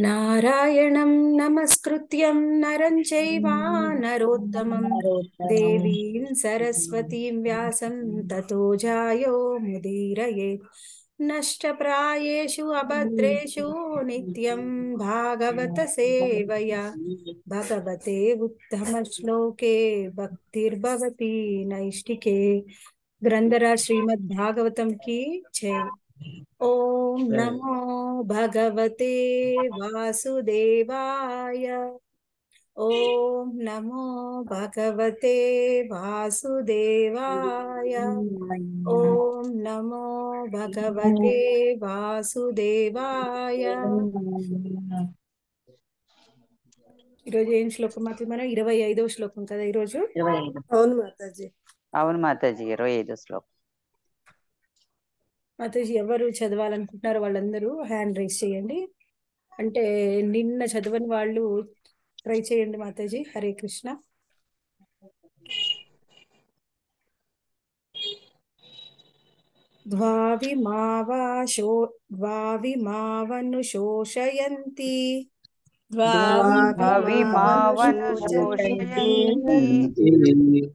नारायणं नमस्कृत्यं नरं नरोत्तमं देवीं सरस्वतीं व्यासं ततो जायो मुदीरये नष्टप्रायेषु अभद्रेषु नित्यं भागवतसेवया भगवते उत्तमश्लोके भक्तिर्भवती नैष्टिके ग्रन्थरा श्रीमद्भागवतं की छे ఓం నమో భగవతే వాసుదేవాయ ఓం నమో భగవతే వాసుదేవాయ ఓం నమో భగవతే వాసుదేవాయ ఈరోజు ఏం శ్లోకం మాత్రం మనం ఇరవై ఐదో శ్లోకం కదా ఈరోజు అవును మాతాజీ అవును మాతాజీ ఇరవై ఐదో శ్లోకం అయితే ఎవరు చదవాలనుకుంటున్నారు వాళ్ళందరూ హ్యాండ్ రైస్ చేయండి అంటే నిన్న చదవని వాళ్ళు ట్రై చేయండి మాతాజీ హరే కృష్ణ ద్వావిమావాశో శోషయంతి ద్వావిమావనుశోషయంతి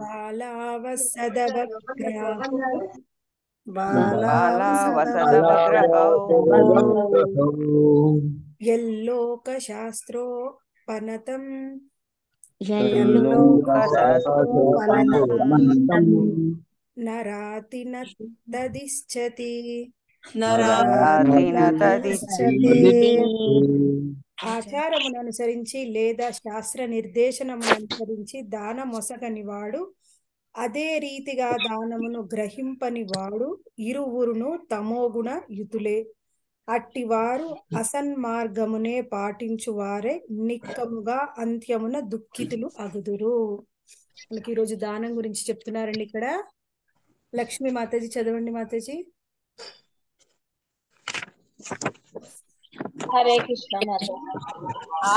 బాలావసదవగ్రా यल्लोकशास्त्रोपनतं नराति न तदिच्छति ఆచారమును అనుసరించి లేదా శాస్త్ర నిర్దేశనమును అనుసరించి దాన మొసగని వాడు అదే రీతిగా దానమును గ్రహింపని వాడు ఇరువురును తమోగుణ యుతులే అట్టివారు అసన్మార్గమునే పాటించువారే నిక్కముగా అంత్యమున దుఃఖితులు అగుదురు మనకి ఈరోజు దానం గురించి చెప్తున్నారండి ఇక్కడ లక్ష్మీ మాతాజీ చదవండి మాతాజీ హరే కృష్ణ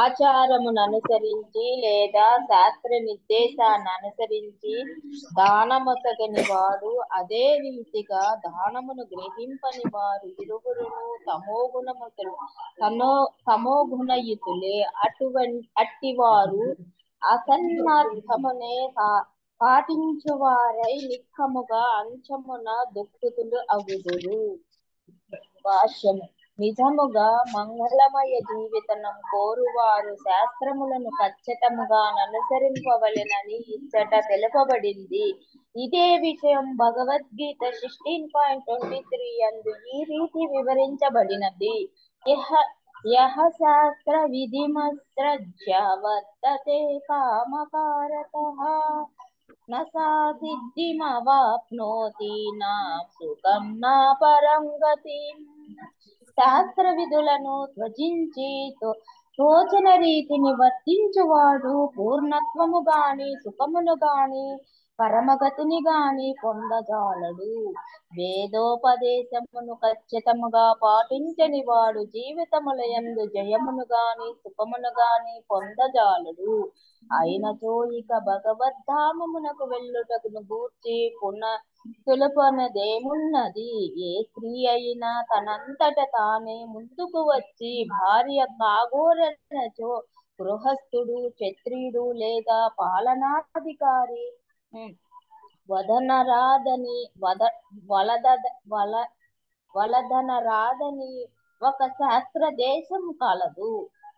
ఆచారమును అనుసరించి లేదా శాస్త్ర నిర్దేశాన్ని అనుసరించి దానమొసగని వారు అదే రీతిగా దానమును గ్రహింపని వారు ఇరువురును తమోగుణముతులు తమో తమోగుణయుతులే అటువంటి అట్టివారు అసన్నార్థమునే పాటించువారై నిఖముగా అంచమున దుఃఖితులు అగుదురు భాష్యము నిజముగా మంగళమయ జీవితం కోరువారు శాస్త్రములను ఖచ్చితముగా అనుసరింపవలెనని ఇచ్చట తెలుపబడింది ఇదే విషయం Bhagavad Gita sixteen point twenty three అందు ఈ రీతి వివరించబడినది యహ శాస్త్ర విధిమస్త్రజ్య కామకారత సాధిద్ధిమవాప్నోతి నా సుఖం నా పరంగతి శాస్త్ర విధులను ధ్వజించి తోచన రీతిని వర్తించువాడు పూర్ణత్వము గాని సుఖమును గాని పరమగతిని గాని పొందజాలడు వేదోపదేశమును ఖచ్చితముగా పాటించని వాడు జీవితముల ఎందు జయమును గాని సుఖమును గాని పొందజాలడు అయినచో ఇక భగవద్ధామమునకు వెళ్ళుటకును గూర్చి పున తులపనదేమున్నది ఏ స్త్రీ అయినా తనంతట తానే ముందుకు వచ్చి భార్య కాగోరచో గృహస్థుడు క్షత్రియుడు లేదా పాలనాధికారి వదనరాదని వద వలద వల వలధనరాదని ఒక శాస్త్ర దేశం కలదు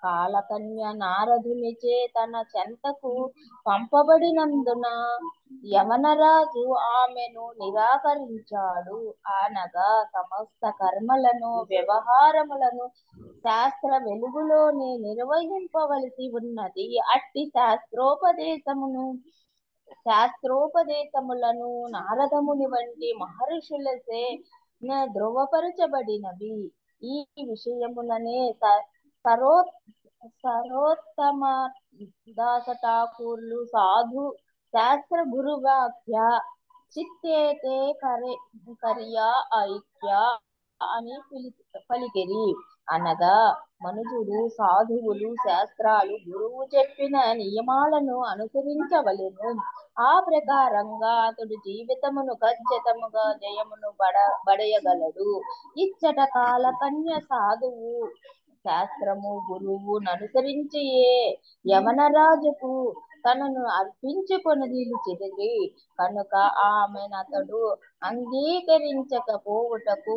కాలకన్య నారదునిచే తన చెంతకు పంపబడినందున యవనరాజు ఆమెను నిరాకరించాడు అనగా సమస్త కర్మలను వ్యవహారములను శాస్త్ర వెలుగులోనే నిర్వహింపవలసి ఉన్నది అట్టి శాస్త్రోపదేశమును శాస్త్రోపదేశములను నారదముని వంటి మహర్షులసే ధృవపరచబడినవి ఈ విషయములనే సరోత్ సరోత్తమ దాస ఠాకూర్లు సాధు శాస్త్ర గురువాఖ్య చిత్తేతే కరే కరియా ఐక్య అని పిలి పలికిరి అనగా మనుజుడు సాధువులు శాస్త్రాలు గురువు చెప్పిన నియమాలను అనుసరించవలెను ఆ ప్రకారంగా అతడు జీవితమును ఖచ్చితముగా జయమును బడ బడయగలడు ఇచ్చట కాల కన్య సాధువు శాస్త్రము గురువు ననుసరించియే యమనరాజుకు తనను అర్పించుకొనది చిరిగి కనుక ఆమెనతడు అంగీకరించకపోవుటకు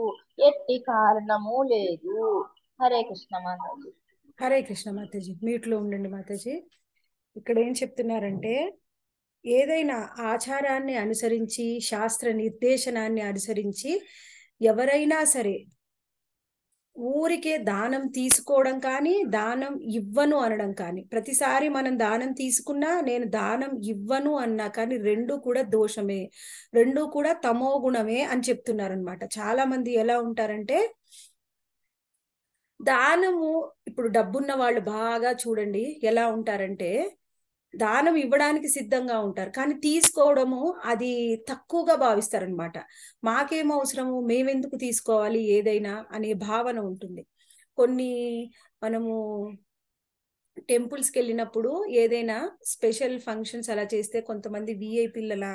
ఎట్టి కారణము లేదు హరే కృష్ణ మాతాజీ హరే కృష్ణ మాతాజీ లో ఉండండి మాతాజీ ఇక్కడ ఏం చెప్తున్నారంటే ఏదైనా ఆచారాన్ని అనుసరించి శాస్త్ర నిర్దేశనాన్ని అనుసరించి ఎవరైనా సరే ఊరికే దానం తీసుకోవడం కానీ దానం ఇవ్వను అనడం కానీ ప్రతిసారి మనం దానం తీసుకున్నా నేను దానం ఇవ్వను అన్నా కానీ రెండు కూడా దోషమే రెండు కూడా తమో గుణమే అని చెప్తున్నారనమాట చాలా మంది ఎలా ఉంటారంటే దానము ఇప్పుడు డబ్బున్న వాళ్ళు బాగా చూడండి ఎలా ఉంటారంటే దానం ఇవ్వడానికి సిద్ధంగా ఉంటారు కానీ తీసుకోవడము అది తక్కువగా భావిస్తారనమాట మాకేం అవసరము మేమెందుకు తీసుకోవాలి ఏదైనా అనే భావన ఉంటుంది కొన్ని మనము టెంపుల్స్కి వెళ్ళినప్పుడు ఏదైనా స్పెషల్ ఫంక్షన్స్ అలా చేస్తే కొంతమంది విఐపీలు అలా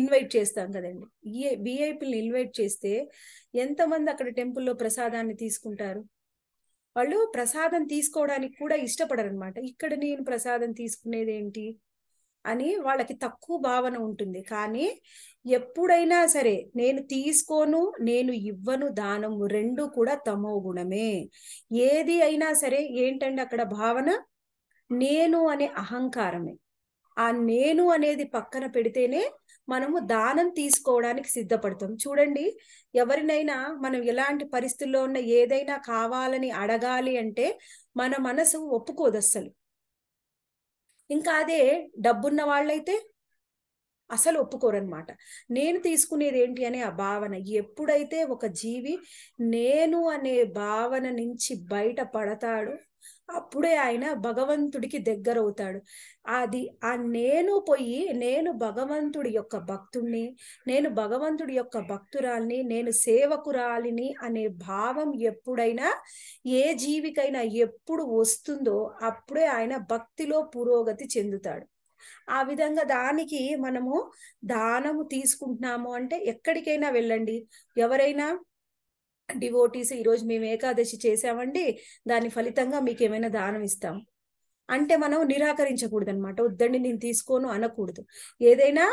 ఇన్వైట్ చేస్తాం కదండి విఐపీలు ఇన్వైట్ చేస్తే ఎంతమంది అక్కడ టెంపుల్లో ప్రసాదాన్ని తీసుకుంటారు వాళ్ళు ప్రసాదం తీసుకోవడానికి కూడా ఇష్టపడరు అనమాట ఇక్కడ నేను ప్రసాదం తీసుకునేది ఏంటి అని వాళ్ళకి తక్కువ భావన ఉంటుంది కానీ ఎప్పుడైనా సరే నేను తీసుకోను నేను ఇవ్వను దానము రెండు కూడా తమో గుణమే ఏది అయినా సరే ఏంటండి అక్కడ భావన నేను అనే అహంకారమే ఆ నేను అనేది పక్కన పెడితేనే మనము దానం తీసుకోవడానికి సిద్ధపడతాం చూడండి ఎవరినైనా మనం ఎలాంటి పరిస్థితుల్లో ఉన్న ఏదైనా కావాలని అడగాలి అంటే మన మనసు ఒప్పుకోదు అస్సలు ఇంకా అదే డబ్బున్న వాళ్ళైతే అసలు ఒప్పుకోరనమాట నేను తీసుకునేది ఏంటి అనే ఆ భావన ఎప్పుడైతే ఒక జీవి నేను అనే భావన నుంచి బయట పడతాడో అప్పుడే ఆయన భగవంతుడికి దగ్గరవుతాడు అది ఆ నేను పోయి నేను భగవంతుడి యొక్క భక్తుణ్ణి నేను భగవంతుడి యొక్క భక్తురాలిని నేను సేవకురాలిని అనే భావం ఎప్పుడైనా ఏ జీవికైనా ఎప్పుడు వస్తుందో అప్పుడే ఆయన భక్తిలో పురోగతి చెందుతాడు ఆ విధంగా దానికి మనము దానము తీసుకుంటున్నాము అంటే ఎక్కడికైనా వెళ్ళండి ఎవరైనా డివోటీస్ ఈరోజు మేము ఏకాదశి చేసామండి దాని ఫలితంగా మీకు ఏమైనా దానం ఇస్తాం అంటే మనం నిరాకరించకూడదు అనమాట వద్దండి నేను తీసుకోను అనకూడదు ఏదైనా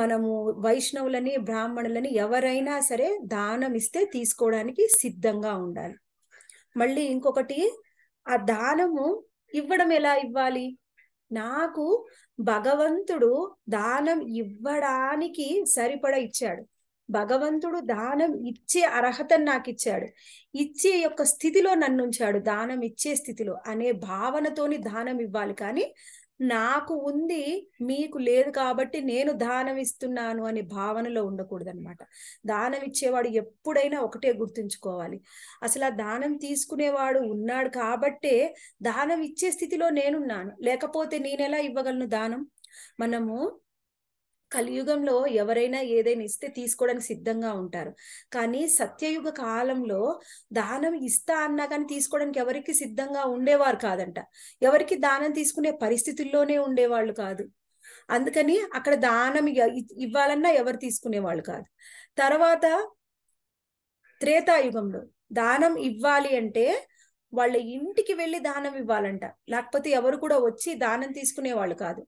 మనము వైష్ణవులని బ్రాహ్మణులని ఎవరైనా సరే దానం ఇస్తే తీసుకోవడానికి సిద్ధంగా ఉండాలి మళ్ళీ ఇంకొకటి ఆ దానము ఇవ్వడం ఎలా ఇవ్వాలి నాకు భగవంతుడు దానం ఇవ్వడానికి సరిపడా ఇచ్చాడు భగవంతుడు దానం ఇచ్చే అర్హతను నాకు ఇచ్చాడు ఇచ్చే యొక్క స్థితిలో నన్ను ఉంచాడు దానం ఇచ్చే స్థితిలో అనే భావనతోని దానం ఇవ్వాలి కానీ నాకు ఉంది మీకు లేదు కాబట్టి నేను దానం ఇస్తున్నాను అనే భావనలో ఉండకూడదు అనమాట దానం ఇచ్చేవాడు ఎప్పుడైనా ఒకటే గుర్తుంచుకోవాలి అసలు ఆ దానం తీసుకునేవాడు ఉన్నాడు కాబట్టే దానం ఇచ్చే స్థితిలో నేనున్నాను లేకపోతే నేనెలా ఇవ్వగలను దానం మనము కలియుగంలో ఎవరైనా ఏదైనా ఇస్తే తీసుకోవడానికి సిద్ధంగా ఉంటారు కానీ సత్యయుగ కాలంలో దానం ఇస్తా అన్నా కానీ తీసుకోవడానికి ఎవరికి సిద్ధంగా ఉండేవారు కాదంట ఎవరికి దానం తీసుకునే పరిస్థితుల్లోనే ఉండేవాళ్ళు కాదు అందుకని అక్కడ దానం ఇవ్వాలన్నా ఎవరు తీసుకునేవాళ్ళు కాదు తర్వాత త్రేతాయుగంలో దానం ఇవ్వాలి అంటే వాళ్ళ ఇంటికి వెళ్ళి దానం ఇవ్వాలంట లేకపోతే ఎవరు కూడా వచ్చి దానం తీసుకునే వాళ్ళు కాదు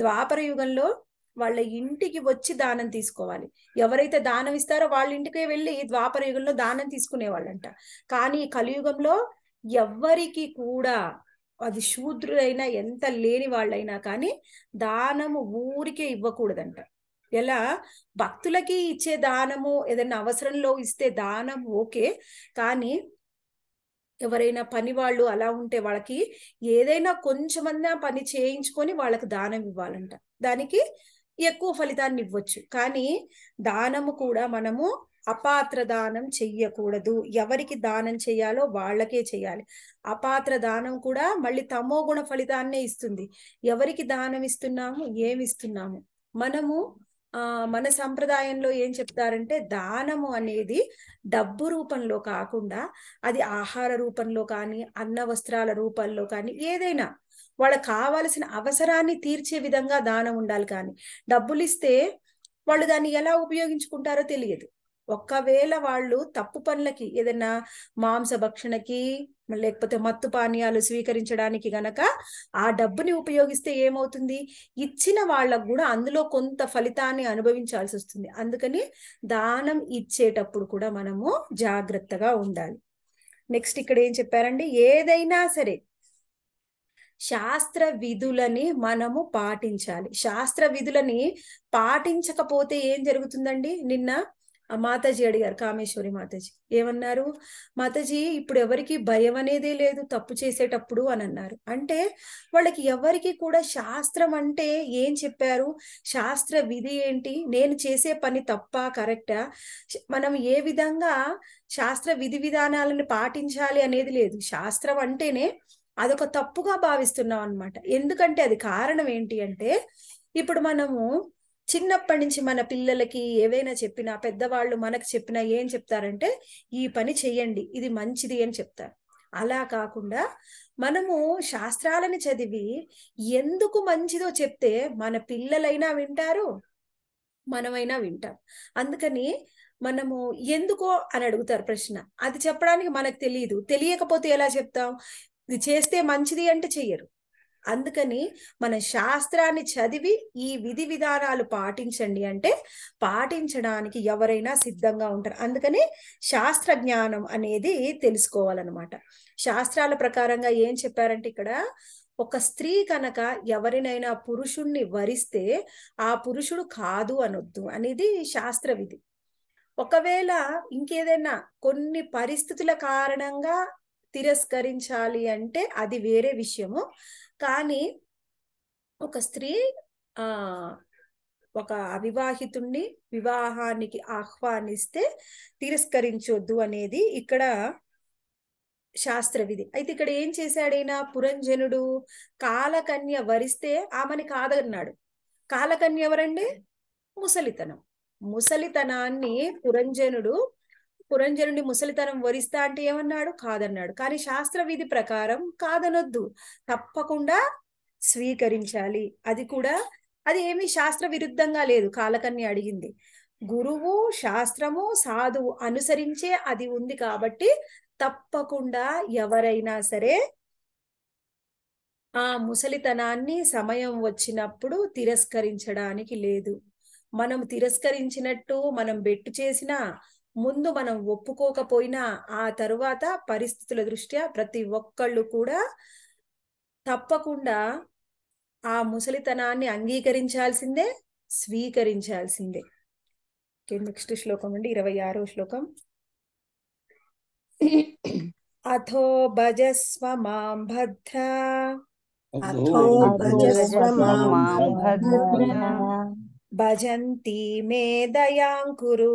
ద్వాపర యుగంలో వాళ్ళ ఇంటికి వచ్చి దానం తీసుకోవాలి ఎవరైతే దానం ఇస్తారో వాళ్ళ ఇంటికే వెళ్ళి ద్వాపర యుగంలో దానం తీసుకునేవాళ్ళంట కానీ కలియుగంలో ఎవ్వరికి కూడా అది శూద్రులైనా ఎంత లేని వాళ్ళైనా కానీ దానము ఊరికే ఇవ్వకూడదంట ఎలా భక్తులకి ఇచ్చే దానము ఏదైనా అవసరంలో ఇస్తే దానం ఓకే కానీ ఎవరైనా పని వాళ్ళు అలా ఉంటే వాళ్ళకి ఏదైనా కొంచెమన్నా పని చేయించుకొని వాళ్ళకి దానం ఇవ్వాలంట దానికి ఎక్కువ ఫలితాన్ని ఇవ్వచ్చు కానీ దానము కూడా మనము అపాత్ర దానం చెయ్యకూడదు ఎవరికి దానం చేయాలో వాళ్ళకే చేయాలి అపాత్ర దానం కూడా మళ్ళీ తమో గుణ ఫలితాన్నే ఇస్తుంది ఎవరికి దానం ఇస్తున్నాము ఏమి ఇస్తున్నాము మనము ఆ మన సంప్రదాయంలో ఏం చెప్తారంటే దానము అనేది డబ్బు రూపంలో కాకుండా అది ఆహార రూపంలో కానీ అన్న వస్త్రాల రూపంలో కానీ ఏదైనా వాళ్ళకి కావాల్సిన అవసరాన్ని తీర్చే విధంగా దానం ఉండాలి కానీ డబ్బులు ఇస్తే వాళ్ళు దాన్ని ఎలా ఉపయోగించుకుంటారో తెలియదు ఒక్కవేళ వాళ్ళు తప్పు పనులకి ఏదైనా మాంస భక్షణకి లేకపోతే మత్తు పానీయాలు స్వీకరించడానికి గనక ఆ డబ్బుని ఉపయోగిస్తే ఏమవుతుంది ఇచ్చిన వాళ్ళకు కూడా అందులో కొంత ఫలితాన్ని అనుభవించాల్సి వస్తుంది అందుకని దానం ఇచ్చేటప్పుడు కూడా మనము జాగ్రత్తగా ఉండాలి నెక్స్ట్ ఇక్కడ ఏం చెప్పారండి ఏదైనా సరే శాస్త్ర విధులని మనము పాటించాలి శాస్త్ర విధులని పాటించకపోతే ఏం జరుగుతుందండి నిన్న మాతాజీ అడిగారు కామేశ్వరి మాతాజీ ఏమన్నారు మాతాజీ ఇప్పుడు ఎవరికి భయం అనేదే లేదు తప్పు చేసేటప్పుడు అని అన్నారు అంటే వాళ్ళకి ఎవరికి కూడా శాస్త్రం అంటే ఏం చెప్పారు శాస్త్ర విధి ఏంటి నేను చేసే పని తప్ప కరెక్టా మనం ఏ విధంగా శాస్త్ర విధి విధానాలను పాటించాలి అనేది లేదు శాస్త్రం అంటేనే అదొక తప్పుగా భావిస్తున్నాం అనమాట ఎందుకంటే అది కారణం ఏంటి అంటే ఇప్పుడు మనము చిన్నప్పటి నుంచి మన పిల్లలకి ఏవైనా చెప్పినా పెద్దవాళ్ళు మనకు చెప్పినా ఏం చెప్తారంటే ఈ పని చెయ్యండి ఇది మంచిది అని చెప్తారు అలా కాకుండా మనము శాస్త్రాలని చదివి ఎందుకు మంచిదో చెప్తే మన పిల్లలైనా వింటారు మనమైనా వింటాం అందుకని మనము ఎందుకో అని అడుగుతారు ప్రశ్న అది చెప్పడానికి మనకు తెలియదు తెలియకపోతే ఎలా చెప్తాం ఇది చేస్తే మంచిది అంటే చెయ్యరు అందుకని మన శాస్త్రాన్ని చదివి ఈ విధి విధానాలు పాటించండి అంటే పాటించడానికి ఎవరైనా సిద్ధంగా ఉంటారు అందుకని శాస్త్ర జ్ఞానం అనేది తెలుసుకోవాలన్నమాట శాస్త్రాల ప్రకారంగా ఏం చెప్పారంటే ఇక్కడ ఒక స్త్రీ కనుక ఎవరినైనా పురుషుణ్ణి వరిస్తే ఆ పురుషుడు కాదు అనొద్దు అనేది శాస్త్ర విధి ఒకవేళ ఇంకేదైనా కొన్ని పరిస్థితుల కారణంగా తిరస్కరించాలి అంటే అది వేరే విషయము కానీ ఒక స్త్రీ ఆ ఒక అవివాహితుణ్ణి వివాహానికి ఆహ్వానిస్తే తిరస్కరించొద్దు అనేది ఇక్కడ శాస్త్ర విధి అయితే ఇక్కడ ఏం చేశాడైనా పురంజనుడు కాలకన్య వరిస్తే ఆమెని కాదన్నాడు కాలకన్య ఎవరండి ముసలితనం ముసలితనాన్ని పురంజనుడు పురంజనుడి ముసలితనం వరిస్తా అంటే ఏమన్నాడు కాదన్నాడు కానీ శాస్త్ర విధి ప్రకారం కాదనొద్దు తప్పకుండా స్వీకరించాలి అది కూడా అది ఏమి శాస్త్ర విరుద్ధంగా లేదు కాలకన్య అడిగింది గురువు శాస్త్రము సాధువు అనుసరించే అది ఉంది కాబట్టి తప్పకుండా ఎవరైనా సరే ఆ ముసలితనాన్ని సమయం వచ్చినప్పుడు తిరస్కరించడానికి లేదు మనం తిరస్కరించినట్టు మనం బెట్టు చేసినా ముందు మనం ఒప్పుకోకపోయినా ఆ తరువాత పరిస్థితుల దృష్ట్యా ప్రతి ఒక్కళ్ళు కూడా తప్పకుండా ఆ ముసలితనాన్ని అంగీకరించాల్సిందే స్వీకరించాల్సిందే ఓకే నెక్స్ట్ శ్లోకం అండి ఇరవై ఆరో శ్లోకం అథో భజస్వ మాం భద్ర అథో భజస్వ మాం భజంతి మే దయాంకురు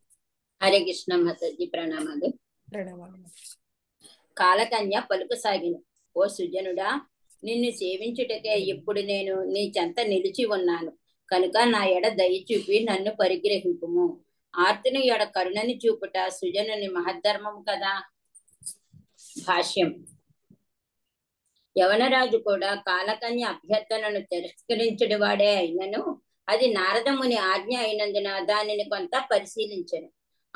హరే కృష్ణ మాతాజీ ప్రణామాలు కాలకన్య పలుకు సాగిన ఓ సుజనుడా నిన్ను సేవించుటకే ఇప్పుడు నేను నీ చెంత నిలిచి ఉన్నాను కనుక నా ఎడ దయ చూపి నన్ను పరిగ్రహింపుము ఆర్తిని ఎడ కరుణని చూపుట సుజనుని మహధర్మం కదా భాష్యం యవనరాజు కూడా కాలకన్య అభ్యర్థనను తిరస్కరించడు వాడే అయినను అది నారదముని ఆజ్ఞ అయినందున దానిని కొంత పరిశీలించను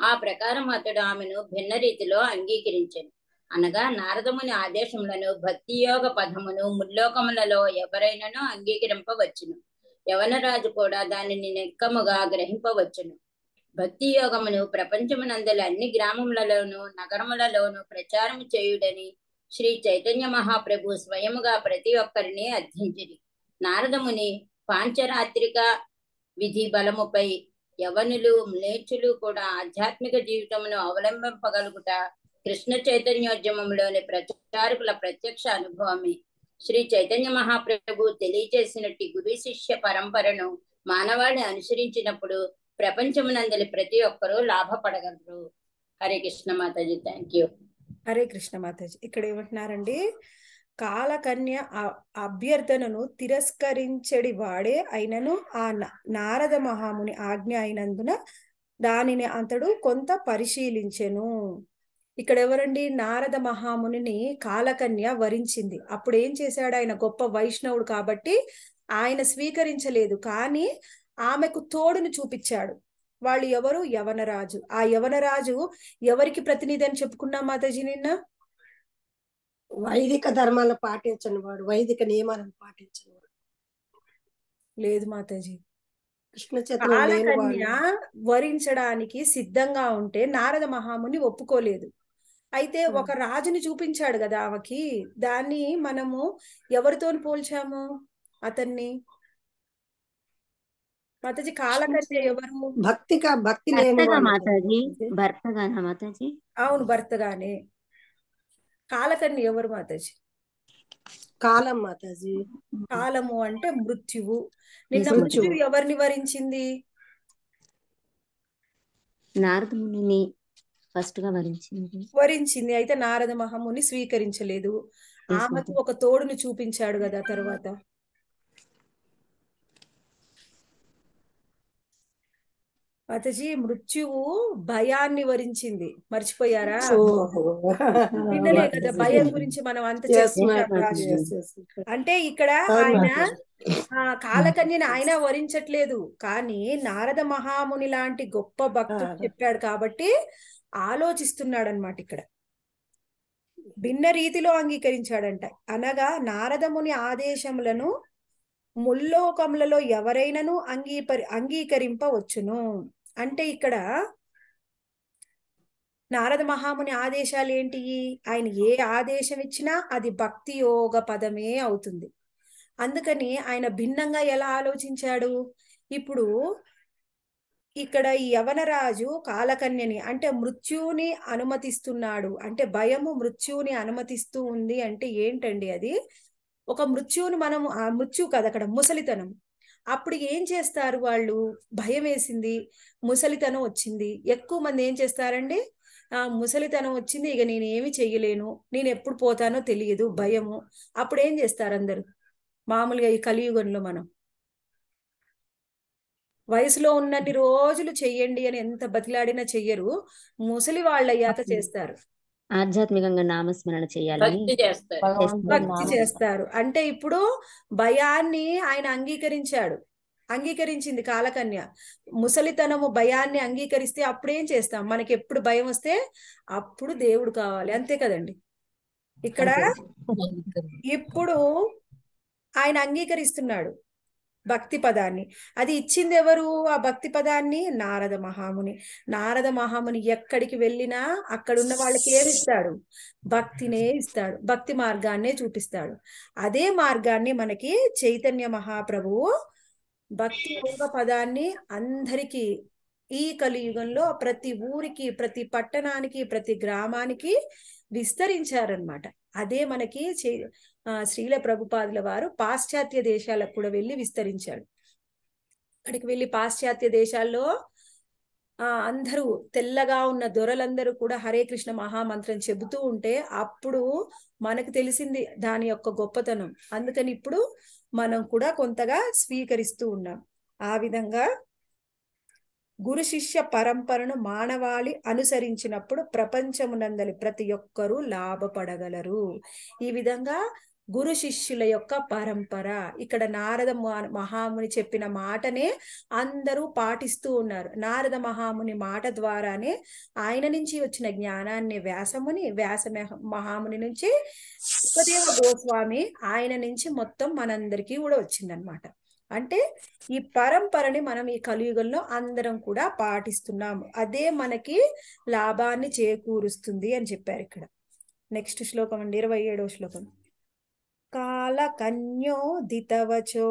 ఆ ప్రకారం అతడు ఆమెను భిన్న రీతిలో అంగీకరించను అనగా నారదముని ఆదేశములను భక్తియోగ పదమును ముల్లోకములలో ఎవరైనాను అంగీకరింపవచ్చును యవనరాజు కూడా దానిని నెక్కముగా గ్రహింపవచ్చును భక్తి యోగమును ప్రపంచమునందల అన్ని గ్రామములలోను నగరములలోను ప్రచారం చేయుడని శ్రీ చైతన్య మహాప్రభు స్వయముగా ప్రతి ఒక్కరిని అర్థించిరి నారదముని పాంచరాత్రిక విధి బలముపై యవనులు మ్లేచ్చులు కూడా ఆధ్యాత్మిక జీవితమును అవలంబింపగలుగుట కృష్ణ చైతన్యోద్యమంలోని ప్రచారకుల ప్రత్యక్ష అనుభవమే శ్రీ చైతన్య మహాప్రభు తెలియజేసినట్టు గురు శిష్య పరంపరను మానవాడిని అనుసరించినప్పుడు ప్రపంచమునందలి ప్రతి ఒక్కరూ లాభపడగలరు హరే కృష్ణ మాతాజీ థ్యాంక్ యూ హరే కృష్ణ మాతాజీ ఇక్కడ ఏమంటున్నారండి కాలకన్య అభ్యర్థనను తిరస్కరించడి వాడే అయినను ఆ నారద మహాముని ఆజ్ఞ అయినందున దానిని అతడు కొంత పరిశీలించెను ఇక్కడ ఎవరండి నారద మహామునిని కాలకన్య వరించింది అప్పుడు ఏం చేశాడు ఆయన గొప్ప వైష్ణవుడు కాబట్టి ఆయన స్వీకరించలేదు కానీ ఆమెకు తోడును చూపించాడు వాళ్ళు ఎవరు యవనరాజు ఆ యవనరాజు ఎవరికి ప్రతినిధి అని చెప్పుకున్నా మాతాజీ నిన్న వైదిక ధర్మాలను పాటించని వాడు వైదిక నియమాలను పాటించని వాడు లేదు మాతాజీ కృష్ణ బాలకన్య వరించడానికి సిద్ధంగా ఉంటే నారద మహాముని ఒప్పుకోలేదు అయితే ఒక రాజుని చూపించాడు కదా ఆమెకి దాన్ని మనము ఎవరితో పోల్చాము అతన్ని మాతాజీ కాలకన్య ఎవరు భక్తిగా భక్తి మాతాజీ మాతాజీ అవును భర్తగానే కాలకన్ని ఎవరు మాతాజీ కాలం మాతాజీ కాలము అంటే మృత్యువు నిన్న మృత్యువు ఎవరిని వరించింది నారద ముని ఫస్ట్ గా వరించింది వరించింది అయితే నారద మహాముని స్వీకరించలేదు ఆమెకు ఒక తోడును చూపించాడు కదా తర్వాత అతజీ మృత్యువు భయాన్ని వరించింది మర్చిపోయారా వినలే కదా భయం గురించి మనం అంత చేస్తున్నాం అంటే ఇక్కడ ఆయన కాలకన్యని ఆయన వరించట్లేదు కానీ నారద మహాముని లాంటి గొప్ప భక్తుడు చెప్పాడు కాబట్టి ఆలోచిస్తున్నాడు అనమాట ఇక్కడ భిన్న రీతిలో అంగీకరించాడంట అనగా నారదముని ఆదేశములను ముల్లోకములలో ఎవరైనను అంగీపరి అంగీకరింపవచ్చును అంటే ఇక్కడ నారద మహాముని ఆదేశాలు ఏంటి ఆయన ఏ ఆదేశం ఇచ్చినా అది భక్తి యోగ పదమే అవుతుంది అందుకని ఆయన భిన్నంగా ఎలా ఆలోచించాడు ఇప్పుడు ఇక్కడ ఈ యవనరాజు కాలకన్యని అంటే మృత్యువుని అనుమతిస్తున్నాడు అంటే భయము మృత్యువుని అనుమతిస్తూ ఉంది అంటే ఏంటండి అది ఒక మృత్యువుని మనము ఆ మృత్యు కదా అక్కడ ముసలితనం అప్పుడు ఏం చేస్తారు వాళ్ళు భయం వేసింది ముసలితనం వచ్చింది ఎక్కువ మంది ఏం చేస్తారండి ఆ ముసలితనం వచ్చింది ఇక నేను ఏమి చెయ్యలేను నేను ఎప్పుడు పోతానో తెలియదు భయము అప్పుడు ఏం చేస్తారు అందరూ మామూలుగా ఈ కలియుగంలో మనం వయసులో ఉన్నన్ని రోజులు చెయ్యండి అని ఎంత బతిలాడినా చెయ్యరు ముసలి వాళ్ళయ్యాక చేస్తారు ఆధ్యాత్మికంగా నామస్మరణ చేయాలి భక్తి చేస్తారు అంటే ఇప్పుడు భయాన్ని ఆయన అంగీకరించాడు అంగీకరించింది కాలకన్య ముసలితనము భయాన్ని అంగీకరిస్తే అప్పుడేం చేస్తాం మనకి ఎప్పుడు భయం వస్తే అప్పుడు దేవుడు కావాలి అంతే కదండి ఇక్కడ ఇప్పుడు ఆయన అంగీకరిస్తున్నాడు భక్తి పదాన్ని అది ఇచ్చింది ఎవరు ఆ భక్తి పదాన్ని నారద మహాముని నారద మహాముని ఎక్కడికి వెళ్ళినా అక్కడున్న వాళ్ళకి ఏమి ఇస్తాడు భక్తినే ఇస్తాడు భక్తి మార్గాన్నే చూపిస్తాడు అదే మార్గాన్ని మనకి చైతన్య మహాప్రభువు భక్తి యోగ పదాన్ని అందరికీ ఈ కలియుగంలో ప్రతి ఊరికి ప్రతి పట్టణానికి ప్రతి గ్రామానికి విస్తరించారనమాట అదే మనకి శ్రీల ప్రభుపాదుల వారు పాశ్చాత్య దేశాలకు కూడా వెళ్ళి విస్తరించాడు అక్కడికి వెళ్ళి పాశ్చాత్య దేశాల్లో ఆ అందరూ తెల్లగా ఉన్న దొరలందరూ కూడా హరే కృష్ణ మహామంత్రం చెబుతూ ఉంటే అప్పుడు మనకు తెలిసింది దాని యొక్క గొప్పతనం అందుకని ఇప్పుడు మనం కూడా కొంతగా స్వీకరిస్తూ ఉన్నాం ఆ విధంగా గురు శిష్య పరంపరను మానవాళి అనుసరించినప్పుడు ప్రపంచమునందలి ప్రతి ఒక్కరూ లాభపడగలరు ఈ విధంగా గురు శిష్యుల యొక్క పరంపర ఇక్కడ నారద మహాముని చెప్పిన మాటనే అందరూ పాటిస్తూ ఉన్నారు నారద మహాముని మాట ద్వారానే ఆయన నుంచి వచ్చిన జ్ఞానాన్ని వ్యాసముని వ్యాస మహాముని నుంచి సుఖదేవ గోస్వామి ఆయన నుంచి మొత్తం మనందరికీ కూడా వచ్చిందనమాట అంటే ఈ పరంపరని మనం ఈ కలియుగంలో అందరం కూడా పాటిస్తున్నాము అదే మనకి లాభాన్ని చేకూరుస్తుంది అని చెప్పారు ఇక్కడ నెక్స్ట్ శ్లోకం అండి ఇరవై ఏడవ శ్లోకం कालकन्योदितवचो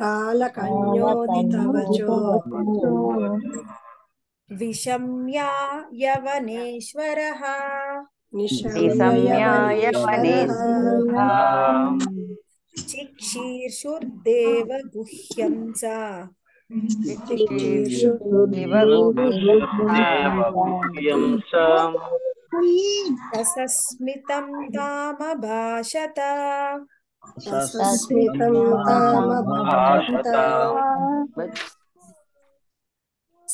कालकन्योदितवचो विषम्या यवनेश्वरः चिक्षीर्षुर्देव च चिक्षीर्षुर्देव च సస్మితం కామభాషత సస్మితం కామభాషత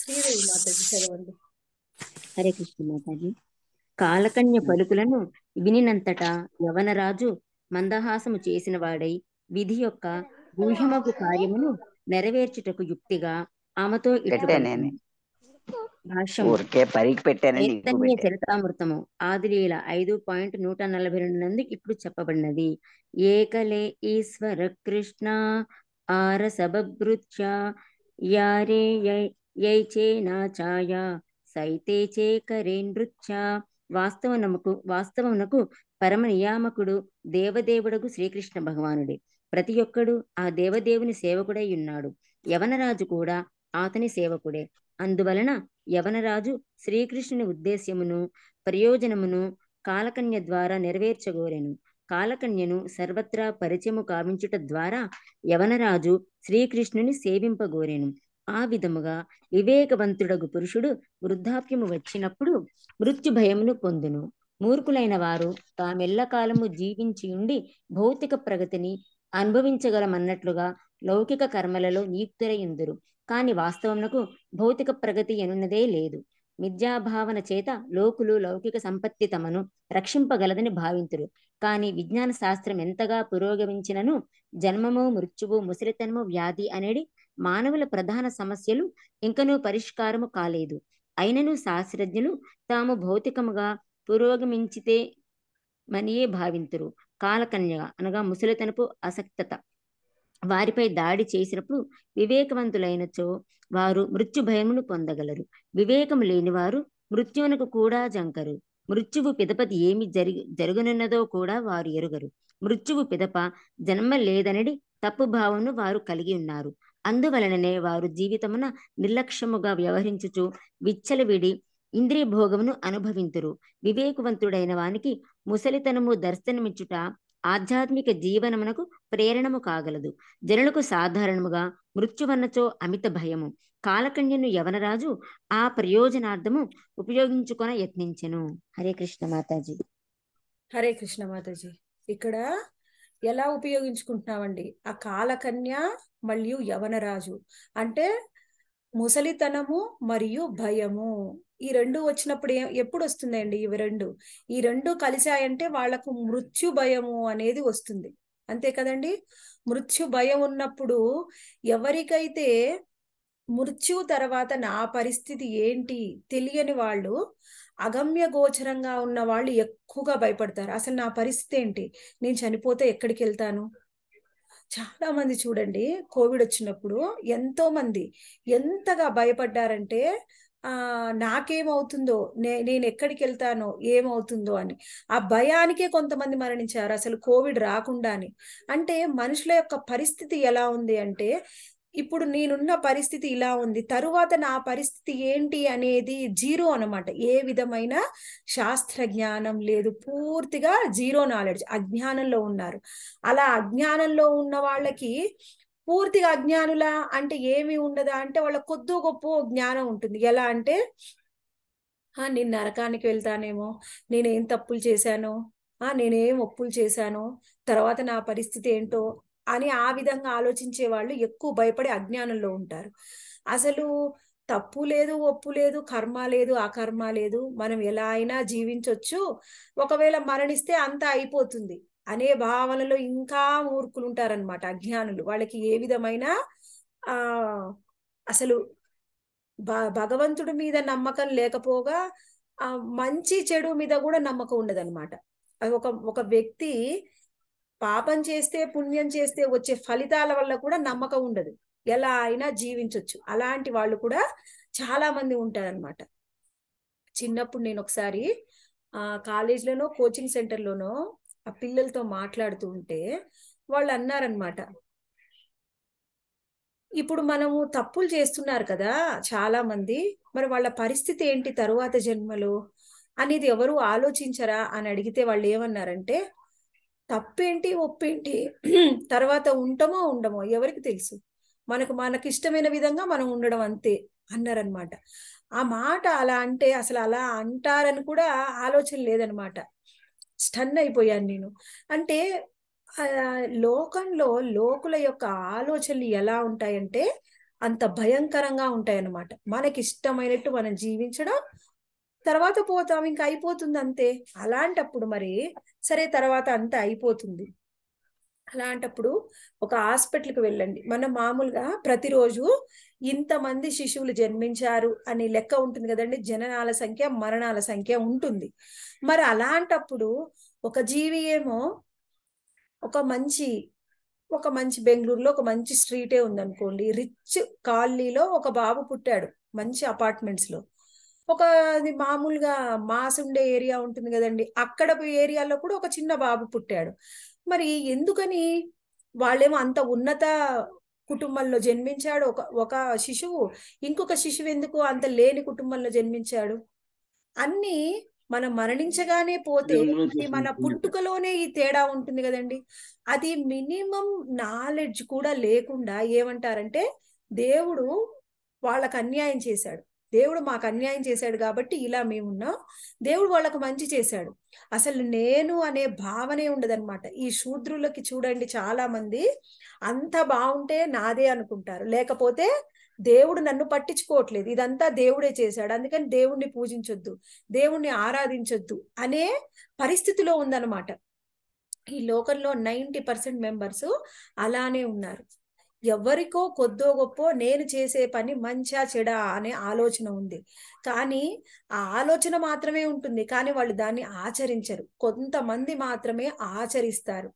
శ్రీదేవి హరే కృష్ణ మాతాజీ కాలకన్య పలుకులను వినినంతటా యవనరాజు మందహాసము చేసిన వాడై విధి యొక్క గూహ్యమగు కార్యమును నెరవేర్చుటకు యుక్తిగా ఆమెతో ఇట్లు చరితామృతము ఆదిలీల ఐదు పాయింట్ నూట నలభై రెండు నందు ఇప్పుడు చెప్పబడినది ఏకలే ఈశ్వర కృష్ణ ఆరసభృత్య యారే యై చే నా ఛాయ సైతే చే నృత్య వాస్తవనముకు వాస్తవమునకు పరమ నియామకుడు దేవదేవుడకు శ్రీకృష్ణ భగవానుడే ప్రతి ఒక్కడు ఆ దేవదేవుని సేవకుడై ఉన్నాడు యవనరాజు కూడా అతని సేవకుడే అందువలన యవనరాజు శ్రీకృష్ణుని ఉద్దేశ్యమును ప్రయోజనమును కాలకన్య ద్వారా నెరవేర్చగోరెను కాలకన్యను సర్వత్రా పరిచయము కావించుట ద్వారా యవనరాజు శ్రీకృష్ణుని సేవింపగోరెను ఆ విధముగా వివేకవంతుడగు పురుషుడు వృద్ధాప్యము వచ్చినప్పుడు మృత్యు భయమును పొందును మూర్ఖులైన వారు తామెల్లకాలము జీవించి ఉండి భౌతిక ప్రగతిని అనుభవించగలమన్నట్లుగా లౌకిక కర్మలలో నియుక్తులైందురు కాని వాస్తవమునకు భౌతిక ప్రగతి అనున్నదే లేదు మిథ్యాభావన చేత లోకులు లౌకిక సంపత్తి తమను రక్షింపగలదని భావింతురు కాని విజ్ఞాన శాస్త్రం ఎంతగా పురోగమించినను జన్మము మృత్యువు ముసలితనము వ్యాధి అనేది మానవుల ప్రధాన సమస్యలు ఇంకనూ పరిష్కారము కాలేదు అయినను శాస్త్రజ్ఞులు తాము భౌతికముగా పురోగమించితే మనియే భావింతురు కాలకన్య అనగా ముసలితనపు అసక్తత వారిపై దాడి చేసినప్పుడు వివేకవంతులైనచో వారు మృత్యు భయమును పొందగలరు వివేకము లేనివారు మృత్యువునకు కూడా జంకరు మృత్యువు పిదపతి ఏమి జరిగి జరుగునున్నదో కూడా వారు ఎరుగరు మృత్యువు పిదప జన్మ లేదనడి తప్పు భావమును వారు కలిగి ఉన్నారు అందువలననే వారు జీవితమున నిర్లక్ష్యముగా వ్యవహరించుచు విచ్చలవిడి ఇంద్రియ భోగమును అనుభవింతురు వివేకవంతుడైన వానికి ముసలితనము దర్శనమిచ్చుట ఆధ్యాత్మిక జీవనమునకు ప్రేరణము కాగలదు జనులకు సాధారణముగా మృత్యువన్నచో అమిత భయము కాలకన్యను యవనరాజు ఆ ప్రయోజనార్థము ఉపయోగించుకొన యత్నించెను హరే కృష్ణ మాతాజీ హరే కృష్ణ మాతాజీ ఇక్కడ ఎలా ఉపయోగించుకుంటున్నామండి ఆ కాలకన్య మరియు యవనరాజు అంటే ముసలితనము మరియు భయము ఈ రెండు వచ్చినప్పుడు ఏ ఎప్పుడు వస్తుందండి ఇవి రెండు ఈ రెండు కలిశాయంటే వాళ్లకు మృత్యు భయము అనేది వస్తుంది అంతే కదండి మృత్యు భయం ఉన్నప్పుడు ఎవరికైతే మృత్యు తర్వాత నా పరిస్థితి ఏంటి తెలియని వాళ్ళు అగమ్య గోచరంగా ఉన్న వాళ్ళు ఎక్కువగా భయపడతారు అసలు నా పరిస్థితి ఏంటి నేను చనిపోతే ఎక్కడికి వెళ్తాను చాలా మంది చూడండి కోవిడ్ వచ్చినప్పుడు ఎంతో మంది ఎంతగా భయపడ్డారంటే నాకేమవుతుందో నే నేను ఎక్కడికి వెళ్తానో ఏమవుతుందో అని ఆ భయానికే కొంతమంది మరణించారు అసలు కోవిడ్ రాకుండానే అంటే మనుషుల యొక్క పరిస్థితి ఎలా ఉంది అంటే ఇప్పుడు నేనున్న పరిస్థితి ఇలా ఉంది తరువాత నా పరిస్థితి ఏంటి అనేది జీరో అనమాట ఏ విధమైన శాస్త్ర జ్ఞానం లేదు పూర్తిగా జీరో నాలెడ్జ్ అజ్ఞానంలో ఉన్నారు అలా అజ్ఞానంలో ఉన్న వాళ్ళకి పూర్తిగా అజ్ఞానులా అంటే ఏమి ఉండదా అంటే వాళ్ళ కొద్దో గొప్ప జ్ఞానం ఉంటుంది ఎలా అంటే నేను నరకానికి వెళ్తానేమో నేనేం తప్పులు చేశాను ఆ నేనేం ఒప్పులు చేశాను తర్వాత నా పరిస్థితి ఏంటో అని ఆ విధంగా ఆలోచించే వాళ్ళు ఎక్కువ భయపడి అజ్ఞానంలో ఉంటారు అసలు తప్పు లేదు ఒప్పు లేదు కర్మ లేదు అకర్మ లేదు మనం ఎలా అయినా జీవించవచ్చు ఒకవేళ మరణిస్తే అంతా అయిపోతుంది అనే భావనలో ఇంకా మూర్ఖులు ఉంటారనమాట అజ్ఞానులు వాళ్ళకి ఏ విధమైన ఆ అసలు భగవంతుడి మీద నమ్మకం లేకపోగా ఆ మంచి చెడు మీద కూడా నమ్మకం ఉండదన్నమాట ఒక ఒక వ్యక్తి పాపం చేస్తే పుణ్యం చేస్తే వచ్చే ఫలితాల వల్ల కూడా నమ్మకం ఉండదు ఎలా అయినా జీవించవచ్చు అలాంటి వాళ్ళు కూడా చాలా మంది ఉంటారనమాట చిన్నప్పుడు నేను ఒకసారి ఆ కాలేజ్లోనో కోచింగ్ సెంటర్లోనో ఆ పిల్లలతో మాట్లాడుతూ ఉంటే వాళ్ళు అన్నారనమాట ఇప్పుడు మనము తప్పులు చేస్తున్నారు కదా చాలా మంది మరి వాళ్ళ పరిస్థితి ఏంటి తరువాత జన్మలో అనేది ఎవరు ఆలోచించరా అని అడిగితే వాళ్ళు ఏమన్నారంటే తప్పేంటి ఒప్పేంటి తర్వాత ఉంటామో ఉండమో ఎవరికి తెలుసు మనకు మనకి ఇష్టమైన విధంగా మనం ఉండడం అంతే అన్నారనమాట ఆ మాట అలా అంటే అసలు అలా అంటారని కూడా ఆలోచన లేదనమాట స్టన్ అయిపోయాను నేను అంటే లోకంలో లోకుల యొక్క ఆలోచనలు ఎలా ఉంటాయంటే అంత భయంకరంగా ఉంటాయన్నమాట మనకి ఇష్టమైనట్టు మనం జీవించడం తర్వాత పోతాం ఇంకా అయిపోతుంది అంతే అలాంటప్పుడు మరి సరే తర్వాత అంత అయిపోతుంది అలాంటప్పుడు ఒక హాస్పిటల్కి వెళ్ళండి మనం మామూలుగా ప్రతిరోజు ఇంతమంది శిశువులు జన్మించారు అనే లెక్క ఉంటుంది కదండి జననాల సంఖ్య మరణాల సంఖ్య ఉంటుంది మరి అలాంటప్పుడు ఒక జీవి ఏమో ఒక మంచి ఒక మంచి బెంగళూరులో ఒక మంచి స్ట్రీటే ఉందనుకోండి రిచ్ కాలనీలో ఒక బాబు పుట్టాడు మంచి అపార్ట్మెంట్స్ లో ఒక అది మామూలుగా మాస్ ఉండే ఏరియా ఉంటుంది కదండి అక్కడ ఏరియాలో కూడా ఒక చిన్న బాబు పుట్టాడు మరి ఎందుకని వాళ్ళేమో అంత ఉన్నత కుటుంబంలో జన్మించాడు ఒక ఒక శిశువు ఇంకొక శిశువు ఎందుకు అంత లేని కుటుంబంలో జన్మించాడు అన్నీ మనం మరణించగానే పోతే మన పుట్టుకలోనే ఈ తేడా ఉంటుంది కదండి అది మినిమం నాలెడ్జ్ కూడా లేకుండా ఏమంటారంటే దేవుడు వాళ్ళకు అన్యాయం చేశాడు దేవుడు మాకు అన్యాయం చేశాడు కాబట్టి ఇలా ఉన్నాం దేవుడు వాళ్ళకు మంచి చేశాడు అసలు నేను అనే భావనే ఉండదన్నమాట ఈ శూద్రులకి చూడండి చాలా మంది అంత బాగుంటే నాదే అనుకుంటారు లేకపోతే దేవుడు నన్ను పట్టించుకోవట్లేదు ఇదంతా దేవుడే చేశాడు అందుకని దేవుణ్ణి పూజించొద్దు దేవుణ్ణి ఆరాధించొద్దు అనే పరిస్థితిలో ఉందన్నమాట ఈ లోకంలో నైంటీ పర్సెంట్ మెంబర్స్ అలానే ఉన్నారు ఎవరికో కొద్దో గొప్ప నేను చేసే పని మంచా చెడా అనే ఆలోచన ఉంది కానీ ఆ ఆలోచన మాత్రమే ఉంటుంది కానీ వాళ్ళు దాన్ని ఆచరించరు కొంతమంది మాత్రమే ఆచరిస్తారు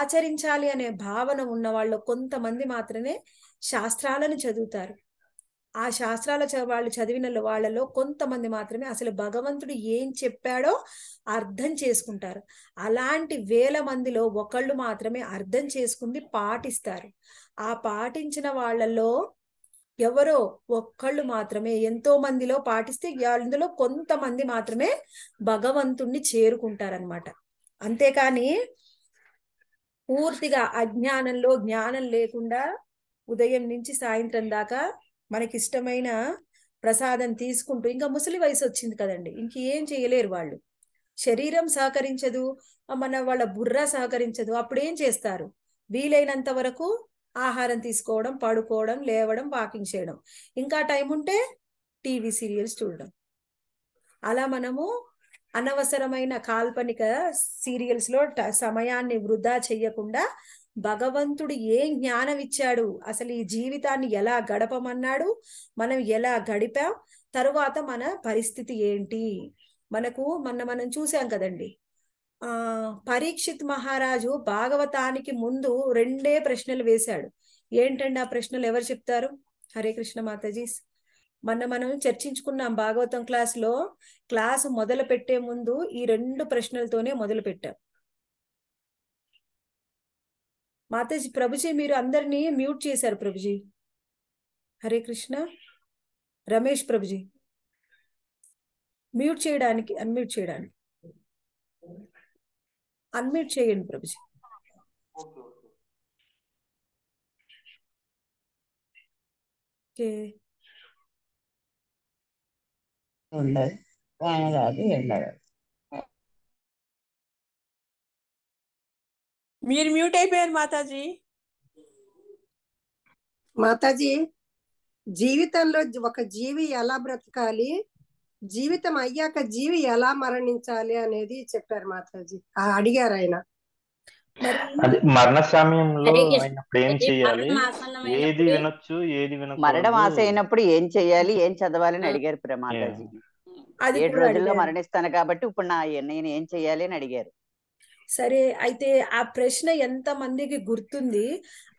ఆచరించాలి అనే భావన ఉన్న వాళ్ళు కొంతమంది మాత్రమే శాస్త్రాలను చదువుతారు ఆ శాస్త్రాల వాళ్ళు చదివిన వాళ్ళలో కొంతమంది మాత్రమే అసలు భగవంతుడు ఏం చెప్పాడో అర్థం చేసుకుంటారు అలాంటి వేల మందిలో ఒకళ్ళు మాత్రమే అర్థం చేసుకుంది పాటిస్తారు ఆ పాటించిన వాళ్ళలో ఎవరో ఒక్కళ్ళు మాత్రమే ఎంతో మందిలో పాటిస్తే అందులో కొంతమంది మాత్రమే భగవంతుణ్ణి చేరుకుంటారనమాట అంతేకాని పూర్తిగా అజ్ఞానంలో జ్ఞానం లేకుండా ఉదయం నుంచి సాయంత్రం దాకా మనకిష్టమైన ప్రసాదం తీసుకుంటూ ఇంకా ముసలి వయసు వచ్చింది కదండి ఇంకేం చేయలేరు వాళ్ళు శరీరం సహకరించదు మన వాళ్ళ బుర్ర సహకరించదు అప్పుడు ఏం చేస్తారు వీలైనంత వరకు ఆహారం తీసుకోవడం పడుకోవడం లేవడం వాకింగ్ చేయడం ఇంకా టైం ఉంటే టీవీ సీరియల్స్ చూడడం అలా మనము అనవసరమైన కాల్పనిక సీరియల్స్లో సమయాన్ని వృధా చేయకుండా భగవంతుడు ఏ జ్ఞానం ఇచ్చాడు అసలు ఈ జీవితాన్ని ఎలా గడపమన్నాడు మనం ఎలా గడిపాం తరువాత మన పరిస్థితి ఏంటి మనకు మొన్న మనం చూసాం కదండి ఆ పరీక్షిత్ మహారాజు భాగవతానికి ముందు రెండే ప్రశ్నలు వేశాడు ఏంటండి ఆ ప్రశ్నలు ఎవరు చెప్తారు హరే కృష్ణ మాతాజీ మొన్న మనం చర్చించుకున్నాం భాగవతం క్లాస్ లో క్లాసు మొదలు పెట్టే ముందు ఈ రెండు ప్రశ్నలతోనే మొదలు పెట్టాం మాతాజీ ప్రభుజీ మీరు అందరినీ మ్యూట్ చేశారు ప్రభుజీ హరే కృష్ణ రమేష్ ప్రభుజీ మ్యూట్ చేయడానికి అన్మ్యూట్ చేయడానికి అన్మ్యూట్ చేయండి ప్రభుజీ ఓకే ఉండదు రాదు మీరు మ్యూట్ అయిపోయారు మాతాజీ మాతాజీ జీవితంలో ఒక జీవి ఎలా బ్రతకాలి జీవితం అయ్యాక జీవి ఎలా మరణించాలి అనేది చెప్పారు మాతాజీ అడిగారు ఆయన అది మరణ సమయంలో ఏం చేయాలి ఏది వినొచ్చు ఏది మరణం ఆశ అయినప్పుడు ఏం చేయాలి ఏం చదవాలి అని అడిగారు ప్రమాతాజీ ఏడు రోజుల్లో మరణిస్తాను కాబట్టి ఇప్పుడు నా నేను ఏం చేయాలి అని అడిగారు సరే అయితే ఆ ప్రశ్న ఎంత మందికి గుర్తుంది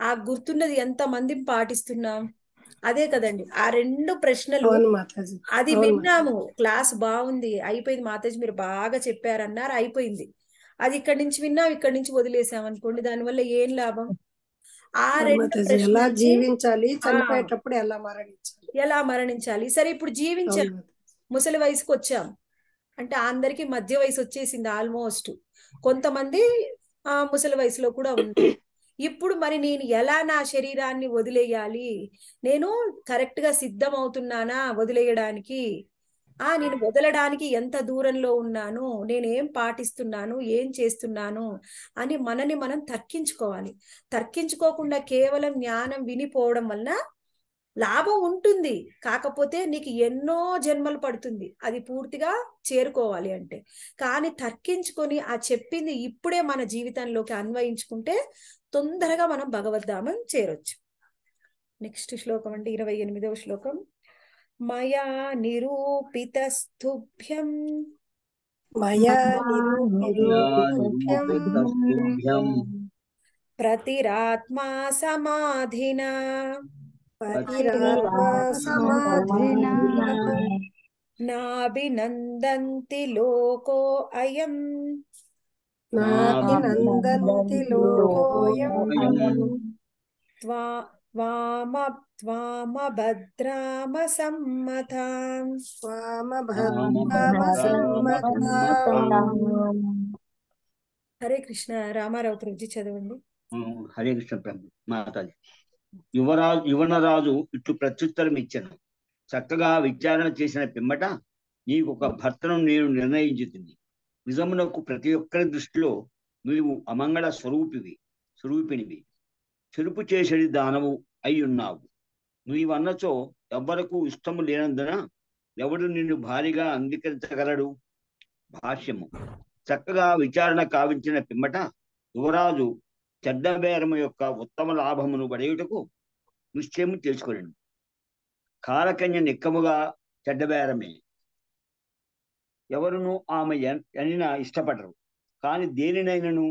ఆ గుర్తున్నది ఎంత మంది పాటిస్తున్నాం అదే కదండి ఆ రెండు ప్రశ్నలు అది విన్నాము క్లాస్ బాగుంది అయిపోయింది మాతాజీ మీరు బాగా చెప్పారన్నారు అయిపోయింది అది ఇక్కడి నుంచి విన్నాం ఇక్కడి నుంచి వదిలేసాం అనుకోండి దానివల్ల ఏం లాభం ఆ రెండు ఎలా జీవించాలి చనిపోయేటప్పుడు ఎలా మరణించాలి ఎలా మరణించాలి సరే ఇప్పుడు జీవించాం ముసలి వయసుకు వచ్చాం అంటే అందరికి మధ్య వయసు వచ్చేసింది ఆల్మోస్ట్ కొంతమంది ఆ ముసలి వయసులో కూడా ఉంటారు ఇప్పుడు మరి నేను ఎలా నా శరీరాన్ని వదిలేయాలి నేను కరెక్ట్ గా సిద్ధం అవుతున్నానా వదిలేయడానికి ఆ నేను వదలడానికి ఎంత దూరంలో ఉన్నాను నేనేం పాటిస్తున్నాను ఏం చేస్తున్నాను అని మనని మనం తర్కించుకోవాలి తర్కించుకోకుండా కేవలం జ్ఞానం వినిపోవడం వలన లాభం ఉంటుంది కాకపోతే నీకు ఎన్నో జన్మలు పడుతుంది అది పూర్తిగా చేరుకోవాలి అంటే కానీ తర్కించుకొని ఆ చెప్పింది ఇప్పుడే మన జీవితంలోకి అన్వయించుకుంటే తొందరగా మనం భగవద్ధామం చేరొచ్చు నెక్స్ట్ శ్లోకం అంటే ఇరవై ఎనిమిదవ శ్లోకం మయా నిరూపిత మయా ప్రతిరాత్మా సమాధినా నాభినందంతి లోకో అయం నాభినందంతి లోకోయం త్వా వామ హరే కృష్ణ రామారావు ప్రభుజీ చదవండి హరే కృష్ణ ప్రభు మాతాజీ యువరాజు యువనరాజు ఇట్లు ప్రత్యుత్తరం ఇచ్చాను చక్కగా విచారణ చేసిన పిమ్మట నీకు ఒక భర్తను నేను నిర్ణయించుతుంది నిజమునకు ప్రతి ఒక్కరి దృష్టిలో నువ్వు అమంగళ స్వరూపివి స్వరూపినివి చెరుపు చేసేది దానవు అయి ఉన్నావు నీవన్నచో ఎవ్వరకు ఇష్టము లేనందున ఎవడు నిన్ను భారీగా అంగీకరించగలడు భాష్యము చక్కగా విచారణ కావించిన పిమ్మట యువరాజు చెడ్డ బేరము యొక్క ఉత్తమ లాభమును పడేయుటకు నిశ్చయము చేసుకోరండి కాలకన్య నిక్కముగా చెడ్డబేరమే ఎవరును ఆమె ఎనిన ఇష్టపడరు కానీ దేనినైనను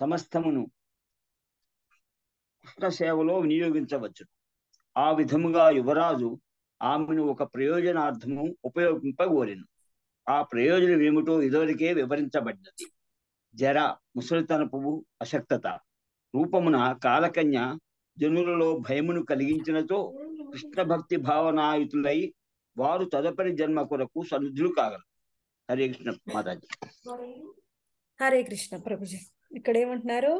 సమస్తమును కృష్ణ సేవలో వినియోగించవచ్చు ఆ విధముగా యువరాజు ఆమెను ఒక ప్రయోజనార్థము ఉపయోగింపగోరెను ఆ ప్రయోజనం ఏమిటో ఇదివరకే వివరించబడ్డది జర ముసలితన పువ్వు అశక్తత రూపమున కాలకన్య జనులలో భయమును కలిగించినతో కృష్ణ భక్తి భావనాయుతులై వారు తదుపరి జన్మ కొరకు సన్నిధులు కాగలరు హరే కృష్ణ మాతాజీ హరే కృష్ణ ప్రభుజీ ఇక్కడ ఏమంటున్నారు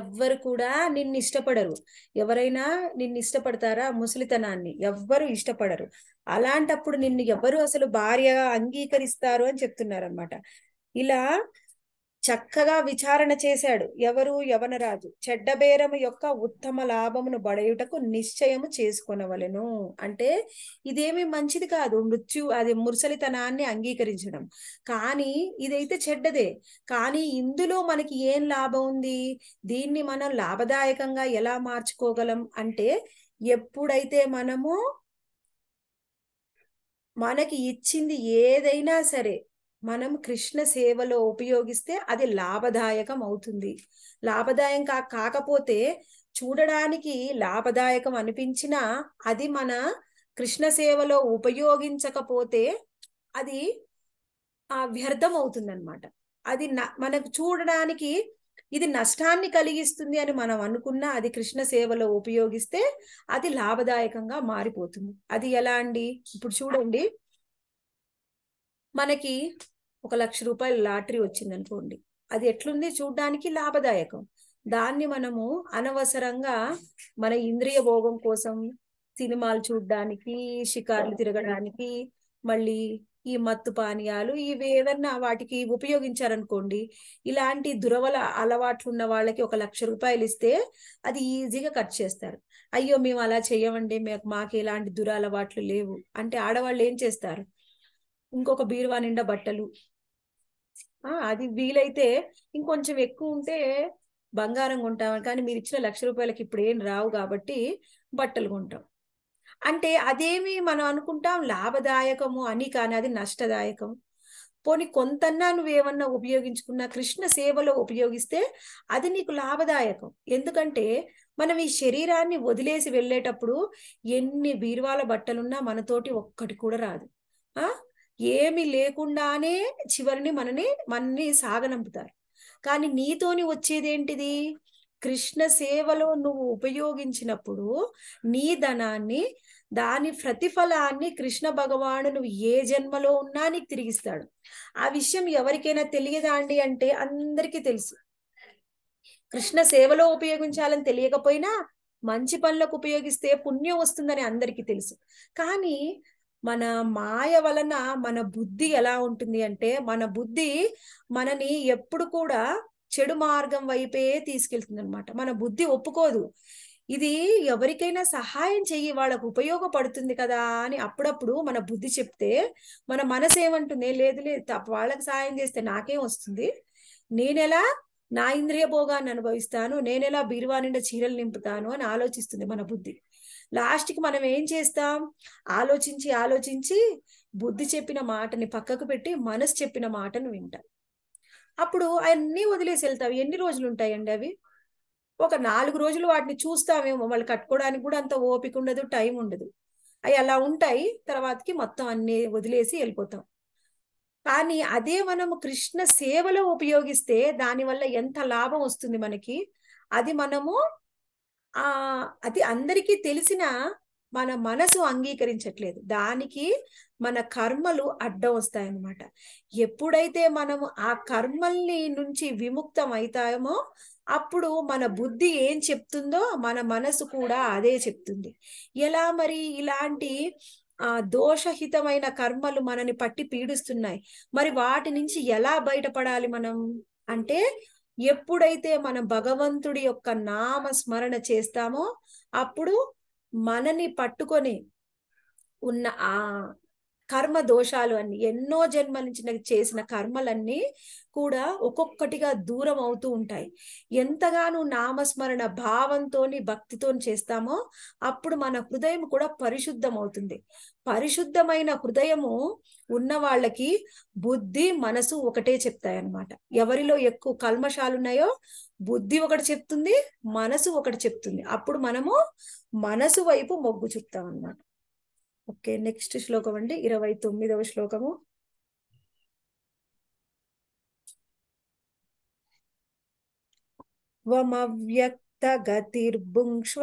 ఎవ్వరు కూడా నిన్ను ఇష్టపడరు ఎవరైనా నిన్ను ఇష్టపడతారా ముసలితనాన్ని ఎవ్వరు ఇష్టపడరు అలాంటప్పుడు నిన్ను ఎవరు అసలు భార్యగా అంగీకరిస్తారు అని చెప్తున్నారు అనమాట ఇలా చక్కగా విచారణ చేశాడు ఎవరు యవనరాజు చెడ్డబేరము యొక్క ఉత్తమ లాభమును బడయుటకు నిశ్చయము చేసుకొనవలెను అంటే ఇదేమి మంచిది కాదు మృత్యు అది మురసలితనాన్ని అంగీకరించడం కానీ ఇదైతే చెడ్డదే కానీ ఇందులో మనకి ఏం లాభం ఉంది దీన్ని మనం లాభదాయకంగా ఎలా మార్చుకోగలం అంటే ఎప్పుడైతే మనము మనకి ఇచ్చింది ఏదైనా సరే మనం కృష్ణ సేవలో ఉపయోగిస్తే అది లాభదాయకం అవుతుంది లాభదాయం కాకపోతే చూడడానికి లాభదాయకం అనిపించినా అది మన కృష్ణ సేవలో ఉపయోగించకపోతే అది వ్యర్థం అనమాట అది మనకు చూడడానికి ఇది నష్టాన్ని కలిగిస్తుంది అని మనం అనుకున్నా అది కృష్ణ సేవలో ఉపయోగిస్తే అది లాభదాయకంగా మారిపోతుంది అది ఎలా అండి ఇప్పుడు చూడండి మనకి ఒక లక్ష రూపాయల లాటరీ వచ్చింది అనుకోండి అది ఎట్లుంది చూడ్డానికి లాభదాయకం దాన్ని మనము అనవసరంగా మన ఇంద్రియ భోగం కోసం సినిమాలు చూడడానికి షికార్లు తిరగడానికి మళ్ళీ ఈ మత్తు పానీయాలు ఇవి ఏదన్నా వాటికి ఉపయోగించారనుకోండి ఇలాంటి దురవల అలవాట్లు ఉన్న వాళ్ళకి ఒక లక్ష రూపాయలు ఇస్తే అది ఈజీగా ఖర్చు చేస్తారు అయ్యో మేము అలా చేయమండి మాకు మాకు ఎలాంటి దురలవాట్లు లేవు అంటే ఆడవాళ్ళు ఏం చేస్తారు ఇంకొక బీరువా నిండా బట్టలు అది వీలైతే ఇంకొంచెం ఎక్కువ ఉంటే బంగారం కొంటాం కానీ మీరు ఇచ్చిన లక్ష రూపాయలకి ఇప్పుడు ఏం రావు కాబట్టి బట్టలు కొంటాం అంటే అదేమి మనం అనుకుంటాం లాభదాయకము అని కానీ అది నష్టదాయకం పోని కొంతన్నా నువ్వేమన్నా ఉపయోగించుకున్నా కృష్ణ సేవలో ఉపయోగిస్తే అది నీకు లాభదాయకం ఎందుకంటే మనం ఈ శరీరాన్ని వదిలేసి వెళ్ళేటప్పుడు ఎన్ని బీరువాల బట్టలున్నా మనతోటి ఒక్కటి కూడా రాదు ఏమి లేకుండానే చివరిని మనని మనని సాగనంపుతారు కానీ నీతోని వచ్చేదేంటిది కృష్ణ సేవలో నువ్వు ఉపయోగించినప్పుడు నీ ధనాన్ని దాని ప్రతిఫలాన్ని కృష్ణ భగవాను నువ్వు ఏ జన్మలో ఉన్నా నీకు తిరిగిస్తాడు ఆ విషయం ఎవరికైనా తెలియదా అండి అంటే అందరికీ తెలుసు కృష్ణ సేవలో ఉపయోగించాలని తెలియకపోయినా మంచి పనులకు ఉపయోగిస్తే పుణ్యం వస్తుందని అందరికీ తెలుసు కానీ మన మాయ వలన మన బుద్ధి ఎలా ఉంటుంది అంటే మన బుద్ధి మనని ఎప్పుడు కూడా చెడు మార్గం వైపే తీసుకెళ్తుంది అనమాట మన బుద్ధి ఒప్పుకోదు ఇది ఎవరికైనా సహాయం చెయ్యి వాళ్ళకు ఉపయోగపడుతుంది కదా అని అప్పుడప్పుడు మన బుద్ధి చెప్తే మన మనసు ఏమంటుంది లేదు లేదు వాళ్ళకి సహాయం చేస్తే నాకేం వస్తుంది నేనెలా నా ఇంద్రియ భోగాన్ని అనుభవిస్తాను నేనెలా బీరువా నిండా చీరలు నింపుతాను అని ఆలోచిస్తుంది మన బుద్ధి లాస్ట్కి మనం ఏం చేస్తాం ఆలోచించి ఆలోచించి బుద్ధి చెప్పిన మాటని పక్కకు పెట్టి మనసు చెప్పిన మాటను వింటాం అప్పుడు అన్నీ వదిలేసి వెళ్తావు ఎన్ని రోజులు ఉంటాయండి అవి ఒక నాలుగు రోజులు వాటిని చూస్తామేమో వాళ్ళు కట్టుకోవడానికి కూడా అంత ఓపిక ఉండదు టైం ఉండదు అవి అలా ఉంటాయి తర్వాతకి మొత్తం అన్ని వదిలేసి వెళ్ళిపోతాం కానీ అదే మనము కృష్ణ సేవలో ఉపయోగిస్తే దానివల్ల ఎంత లాభం వస్తుంది మనకి అది మనము ఆ అది అందరికీ తెలిసిన మన మనసు అంగీకరించట్లేదు దానికి మన కర్మలు అడ్డం వస్తాయన్నమాట ఎప్పుడైతే మనము ఆ కర్మల్ని నుంచి విముక్తం అవుతాయమో అప్పుడు మన బుద్ధి ఏం చెప్తుందో మన మనసు కూడా అదే చెప్తుంది ఎలా మరి ఇలాంటి ఆ దోషహితమైన కర్మలు మనని పట్టి పీడిస్తున్నాయి మరి వాటి నుంచి ఎలా బయటపడాలి మనం అంటే ఎప్పుడైతే మనం భగవంతుడి యొక్క నామ స్మరణ చేస్తామో అప్పుడు మనని పట్టుకొని ఉన్న ఆ కర్మ దోషాలు అన్ని ఎన్నో జన్మల నుంచి చేసిన కర్మలన్నీ కూడా ఒక్కొక్కటిగా దూరం అవుతూ ఉంటాయి ఎంతగానో నామస్మరణ భావంతో భక్తితో చేస్తామో అప్పుడు మన హృదయం కూడా పరిశుద్ధం అవుతుంది పరిశుద్ధమైన హృదయము ఉన్న వాళ్ళకి బుద్ధి మనసు ఒకటే చెప్తాయన్నమాట ఎవరిలో ఎక్కువ కల్మషాలు ఉన్నాయో బుద్ధి ఒకటి చెప్తుంది మనసు ఒకటి చెప్తుంది అప్పుడు మనము మనసు వైపు మొగ్గు చూపుతాం అనమాట ఓకే నెక్స్ట్ శ్లోకం అండి ఇరవై తొమ్మిదవ శ్లోకము त्वमव्यक्तगतिर्भुङ्क्ष्व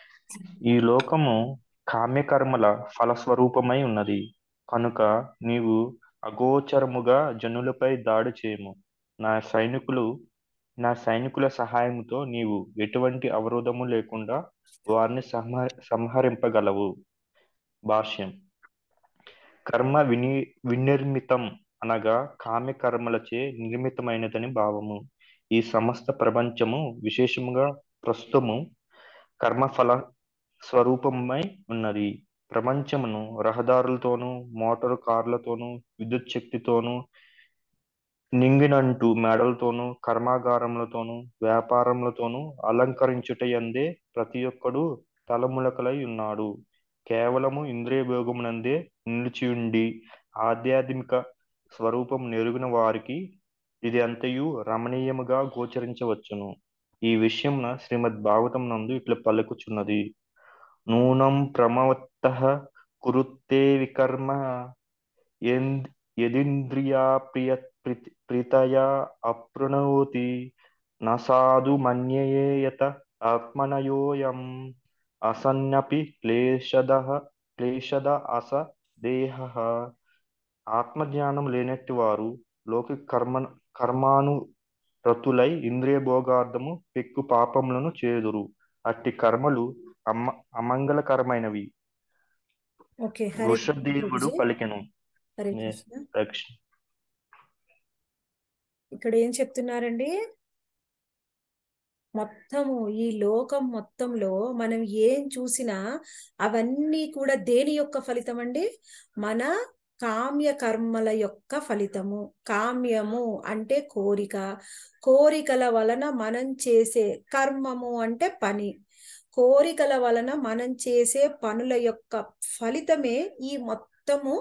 ఈ లోకము కామ్యకర్మల ఫలస్వరూపమై ఉన్నది కనుక నీవు అగోచరముగా జనులపై దాడి చేయము నా సైనికులు నా సైనికుల సహాయముతో నీవు ఎటువంటి అవరోధము లేకుండా వారిని సంహ సంహరింపగలవు భాష్యం కర్మ విని వినిర్మితం అనగా కామ్య కర్మలచే నిర్మితమైనదని భావము ఈ సమస్త ప్రపంచము విశేషముగా ప్రస్తుతము కర్మఫల స్వరూపమై ఉన్నది ప్రపంచమును రహదారులతోనూ మోటార్ కార్లతోనూ విద్యుత్ శక్తితోనూ నింగినంటు మేడలతోనూ కర్మాగారములతోనూ వ్యాపారములతోనూ అలంకరించుటయందే ప్రతి ఒక్కడు తలములకలై ఉన్నాడు కేవలము ఇంద్రియ భోగమునందే నిలిచియుండి ఆధ్యాత్మిక స్వరూపం నెరుగిన వారికి ఇది అంతయు రమణీయముగా గోచరించవచ్చును ఈ విషయంన శ్రీమద్ భాగవతం నందు ఇట్లా పలుకుచున్నది నూనం ప్రమవత్త కురుతే వికర్మ యదింద్రియా ప్రియ ప్రీతయా అప్రణోతి నసాదు మన్యేయత ఆత్మనయోయం అసన్నపి క్లేశద క్లేశద అస దేహ ఆత్మజ్ఞానం లేనట్టు వారు లోక కర్మ కర్మాను రతులై ఇంద్రియ భోగార్థము పెక్కు పాపములను చేదురు అట్టి కర్మలు అమ అమంగళకరమైనవి ఓకే వృషదేవుడు పలికెను ఇక్కడ ఏం చెప్తున్నారండి మొత్తము ఈ లోకం మొత్తంలో మనం ఏం చూసినా అవన్నీ కూడా దేని యొక్క ఫలితం అండి మన కామ్య కర్మల యొక్క ఫలితము కామ్యము అంటే కోరిక కోరికల వలన మనం చేసే కర్మము అంటే పని కోరికల వలన మనం చేసే పనుల యొక్క ఫలితమే ఈ మొత్తము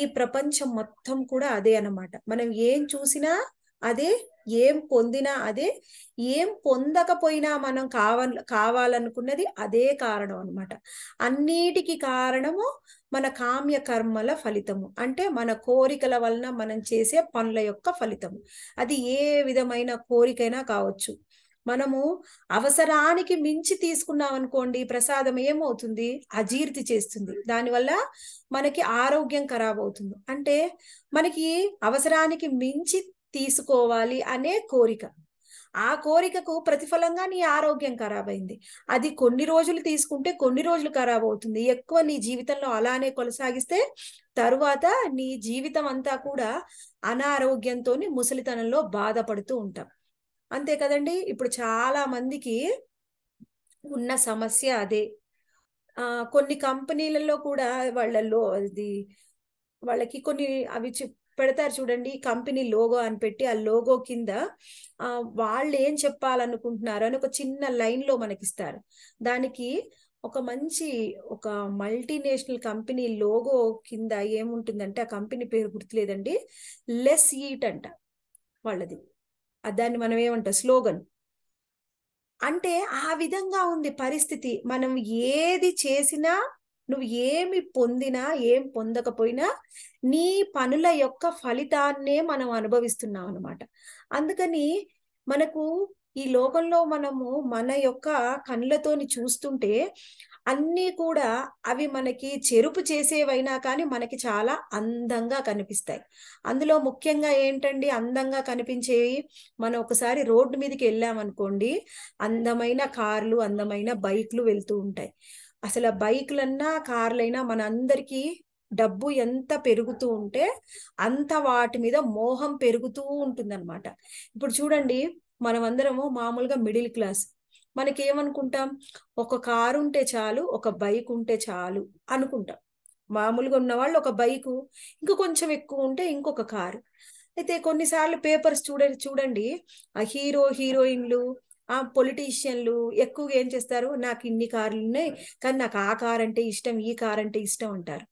ఈ ప్రపంచం మొత్తం కూడా అదే అనమాట మనం ఏం చూసినా అదే ఏం పొందినా అదే ఏం పొందకపోయినా మనం కావ కావాలనుకున్నది అదే కారణం అనమాట అన్నిటికీ కారణము మన కామ్య కర్మల ఫలితము అంటే మన కోరికల వలన మనం చేసే పనుల యొక్క ఫలితము అది ఏ విధమైన కోరికైనా కావచ్చు మనము అవసరానికి మించి తీసుకున్నాం అనుకోండి ప్రసాదం ఏమవుతుంది అజీర్తి చేస్తుంది దానివల్ల మనకి ఆరోగ్యం ఖరాబ్ అవుతుంది అంటే మనకి అవసరానికి మించి తీసుకోవాలి అనే కోరిక ఆ కోరికకు ప్రతిఫలంగా నీ ఆరోగ్యం ఖరాబ్ అయింది అది కొన్ని రోజులు తీసుకుంటే కొన్ని రోజులు ఖరాబ్ అవుతుంది ఎక్కువ నీ జీవితంలో అలానే కొనసాగిస్తే తరువాత నీ జీవితం అంతా కూడా అనారోగ్యంతో ముసలితనంలో బాధపడుతూ ఉంటాం అంతే కదండి ఇప్పుడు చాలా మందికి ఉన్న సమస్య అదే కొన్ని కంపెనీలలో కూడా వాళ్ళలో అది వాళ్ళకి కొన్ని అవి పెడతారు చూడండి కంపెనీ లోగో అని పెట్టి ఆ లోగో కింద వాళ్ళు ఏం చెప్పాలనుకుంటున్నారు అని ఒక చిన్న లైన్లో మనకిస్తారు దానికి ఒక మంచి ఒక మల్టీనేషనల్ కంపెనీ లోగో కింద ఏముంటుందంటే ఆ కంపెనీ పేరు గుర్తులేదండి లెస్ ఈట్ అంట వాళ్ళది దాన్ని మనం ఏమంటాం స్లోగన్ అంటే ఆ విధంగా ఉంది పరిస్థితి మనం ఏది చేసినా నువ్వు ఏమి పొందినా ఏం పొందకపోయినా నీ పనుల యొక్క ఫలితాన్నే మనం అనుభవిస్తున్నాం అనమాట అందుకని మనకు ఈ లోకంలో మనము మన యొక్క కళ్ళతోని చూస్తుంటే అన్నీ కూడా అవి మనకి చెరుపు చేసేవైనా కానీ మనకి చాలా అందంగా కనిపిస్తాయి అందులో ముఖ్యంగా ఏంటండి అందంగా కనిపించేవి మనం ఒకసారి రోడ్డు మీదకి వెళ్ళామనుకోండి అందమైన కార్లు అందమైన బైక్లు వెళ్తూ ఉంటాయి అసలు బైక్లన్నా కార్లైనా మన అందరికీ డబ్బు ఎంత పెరుగుతూ ఉంటే అంత వాటి మీద మోహం పెరుగుతూ ఉంటుందన్నమాట ఇప్పుడు చూడండి మనమందరము మామూలుగా మిడిల్ క్లాస్ మనకి ఏమనుకుంటాం ఒక కారు ఉంటే చాలు ఒక బైక్ ఉంటే చాలు అనుకుంటాం మామూలుగా ఉన్న వాళ్ళు ఒక బైకు ఇంక కొంచెం ఎక్కువ ఉంటే ఇంకొక కారు అయితే కొన్నిసార్లు పేపర్స్ చూడండి చూడండి ఆ హీరో హీరోయిన్లు ఆ పొలిటీషియన్లు ఎక్కువగా ఏం చేస్తారు నాకు ఇన్ని కార్లు ఉన్నాయి కానీ నాకు ఆ కార్ అంటే ఇష్టం ఈ కార్ అంటే ఇష్టం అంటారు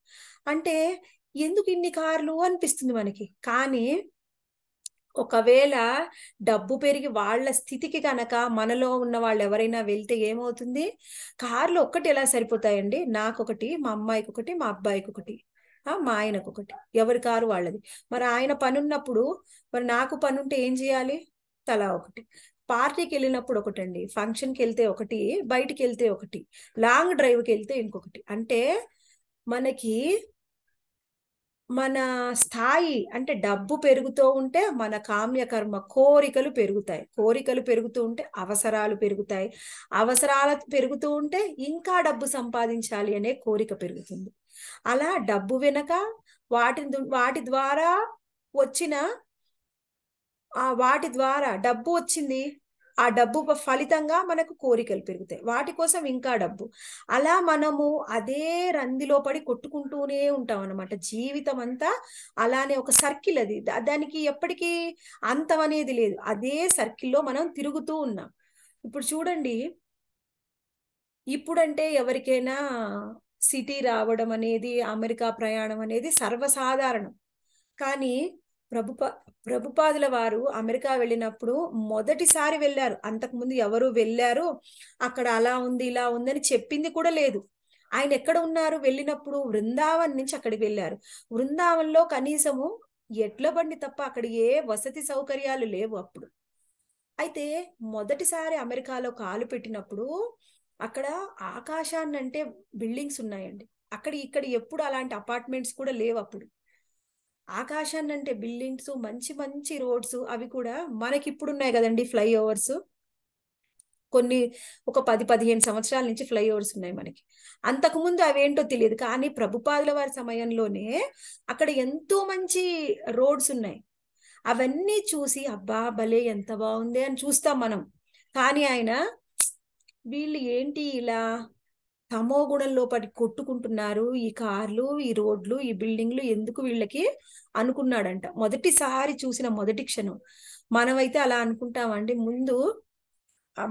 అంటే ఎందుకు ఇన్ని కార్లు అనిపిస్తుంది మనకి కానీ ఒకవేళ డబ్బు పెరిగి వాళ్ళ స్థితికి కనుక మనలో ఉన్న వాళ్ళు ఎవరైనా వెళ్తే ఏమవుతుంది కార్లు ఒక్కటి ఎలా సరిపోతాయండి నాకొకటి మా అమ్మాయికి ఒకటి మా అబ్బాయికి ఒకటి మా ఆయనకు ఒకటి ఎవరి కారు వాళ్ళది మరి ఆయన పని ఉన్నప్పుడు మరి నాకు పని ఉంటే ఏం చేయాలి తలా ఒకటి పార్టీకి వెళ్ళినప్పుడు ఒకటండి ఫంక్షన్కి వెళ్తే ఒకటి బయటికి వెళ్తే ఒకటి లాంగ్ డ్రైవ్కి వెళ్తే ఇంకొకటి అంటే మనకి మన స్థాయి అంటే డబ్బు పెరుగుతూ ఉంటే మన కామ్యకర్మ కోరికలు పెరుగుతాయి కోరికలు పెరుగుతూ ఉంటే అవసరాలు పెరుగుతాయి అవసరాలు పెరుగుతూ ఉంటే ఇంకా డబ్బు సంపాదించాలి అనే కోరిక పెరుగుతుంది అలా డబ్బు వెనక వాటి వాటి ద్వారా వచ్చిన ఆ వాటి ద్వారా డబ్బు వచ్చింది ఆ డబ్బు ఫలితంగా మనకు కోరికలు పెరుగుతాయి వాటి కోసం ఇంకా డబ్బు అలా మనము అదే రందిలో పడి కొట్టుకుంటూనే ఉంటాం అనమాట జీవితం అంతా అలానే ఒక సర్కిల్ అది దానికి ఎప్పటికీ అంతం అనేది లేదు అదే సర్కిల్లో మనం తిరుగుతూ ఉన్నాం ఇప్పుడు చూడండి ఇప్పుడంటే ఎవరికైనా సిటీ రావడం అనేది అమెరికా ప్రయాణం అనేది సర్వసాధారణం కానీ ప్రభుపా ప్రభుపాదుల వారు అమెరికా వెళ్ళినప్పుడు మొదటిసారి వెళ్ళారు అంతకుముందు ఎవరు వెళ్ళారు అక్కడ అలా ఉంది ఇలా ఉందని చెప్పింది కూడా లేదు ఆయన ఎక్కడ ఉన్నారు వెళ్ళినప్పుడు వృందావన్ నుంచి అక్కడికి వెళ్ళారు వృందావన్లో కనీసము ఎడ్ల బండి తప్ప అక్కడ ఏ వసతి సౌకర్యాలు లేవు అప్పుడు అయితే మొదటిసారి అమెరికాలో కాలు పెట్టినప్పుడు అక్కడ ఆకాశాన్ని అంటే బిల్డింగ్స్ ఉన్నాయండి అక్కడ ఇక్కడ ఎప్పుడు అలాంటి అపార్ట్మెంట్స్ కూడా లేవు అప్పుడు ఆకాశాన్ని అంటే బిల్డింగ్స్ మంచి మంచి రోడ్స్ అవి కూడా మనకి ఇప్పుడు ఉన్నాయి కదండి ఫ్లైఓవర్స్ కొన్ని ఒక పది పదిహేను సంవత్సరాల నుంచి ఫ్లైఓవర్స్ ఉన్నాయి మనకి అంతకుముందు అవేంటో తెలియదు కానీ ప్రభుపాదుల వారి సమయంలోనే అక్కడ ఎంతో మంచి రోడ్స్ ఉన్నాయి అవన్నీ చూసి అబ్బా భలే ఎంత బాగుంది అని చూస్తాం మనం కానీ ఆయన వీళ్ళు ఏంటి ఇలా తమో లోపటి కొట్టుకుంటున్నారు ఈ కార్లు ఈ రోడ్లు ఈ బిల్డింగ్లు ఎందుకు వీళ్ళకి అనుకున్నాడంట మొదటిసారి చూసిన మొదటి క్షణం మనమైతే అలా అనుకుంటామండి ముందు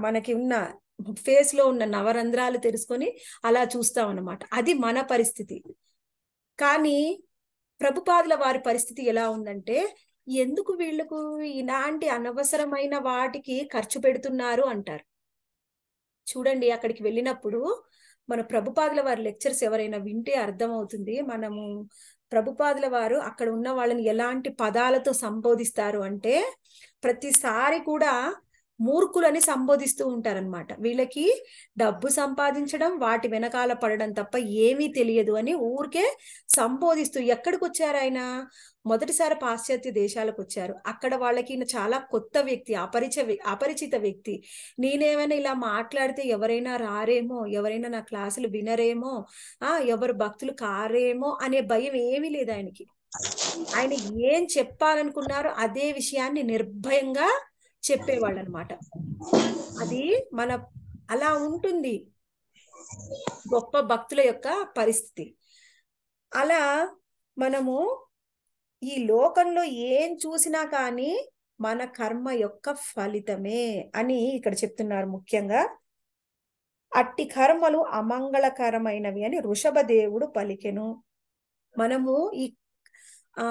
మనకి ఉన్న ఫేస్ లో ఉన్న నవరంధ్రాలు తెలుసుకొని అలా చూస్తాం అనమాట అది మన పరిస్థితి కానీ ప్రభుపాదుల వారి పరిస్థితి ఎలా ఉందంటే ఎందుకు వీళ్ళకు ఇలాంటి అనవసరమైన వాటికి ఖర్చు పెడుతున్నారు అంటారు చూడండి అక్కడికి వెళ్ళినప్పుడు మన ప్రభుపాదుల వారి లెక్చర్స్ ఎవరైనా వింటే అర్థమవుతుంది మనము ప్రభుపాదుల వారు అక్కడ ఉన్న వాళ్ళని ఎలాంటి పదాలతో సంబోధిస్తారు అంటే ప్రతిసారి కూడా మూర్ఖులని సంబోధిస్తూ ఉంటారనమాట వీళ్ళకి డబ్బు సంపాదించడం వాటి వెనకాల పడడం తప్ప ఏమీ తెలియదు అని ఊరికే సంబోధిస్తూ ఎక్కడికి వచ్చారు ఆయన మొదటిసారి పాశ్చాత్య దేశాలకు వచ్చారు అక్కడ వాళ్ళకి చాలా కొత్త వ్యక్తి అపరిచ అపరిచిత వ్యక్తి నేనేమైనా ఇలా మాట్లాడితే ఎవరైనా రారేమో ఎవరైనా నా క్లాసులు వినరేమో ఆ ఎవరు భక్తులు కారేమో అనే భయం ఏమీ లేదు ఆయనకి ఆయన ఏం చెప్పాలనుకున్నారో అదే విషయాన్ని నిర్భయంగా చెప్పేవాళ్ళు అనమాట అది మన అలా ఉంటుంది గొప్ప భక్తుల యొక్క పరిస్థితి అలా మనము ఈ లోకంలో ఏం చూసినా కానీ మన కర్మ యొక్క ఫలితమే అని ఇక్కడ చెప్తున్నారు ముఖ్యంగా అట్టి కర్మలు అమంగళకరమైనవి అని ఋషభ దేవుడు పలికెను మనము ఈ ఆ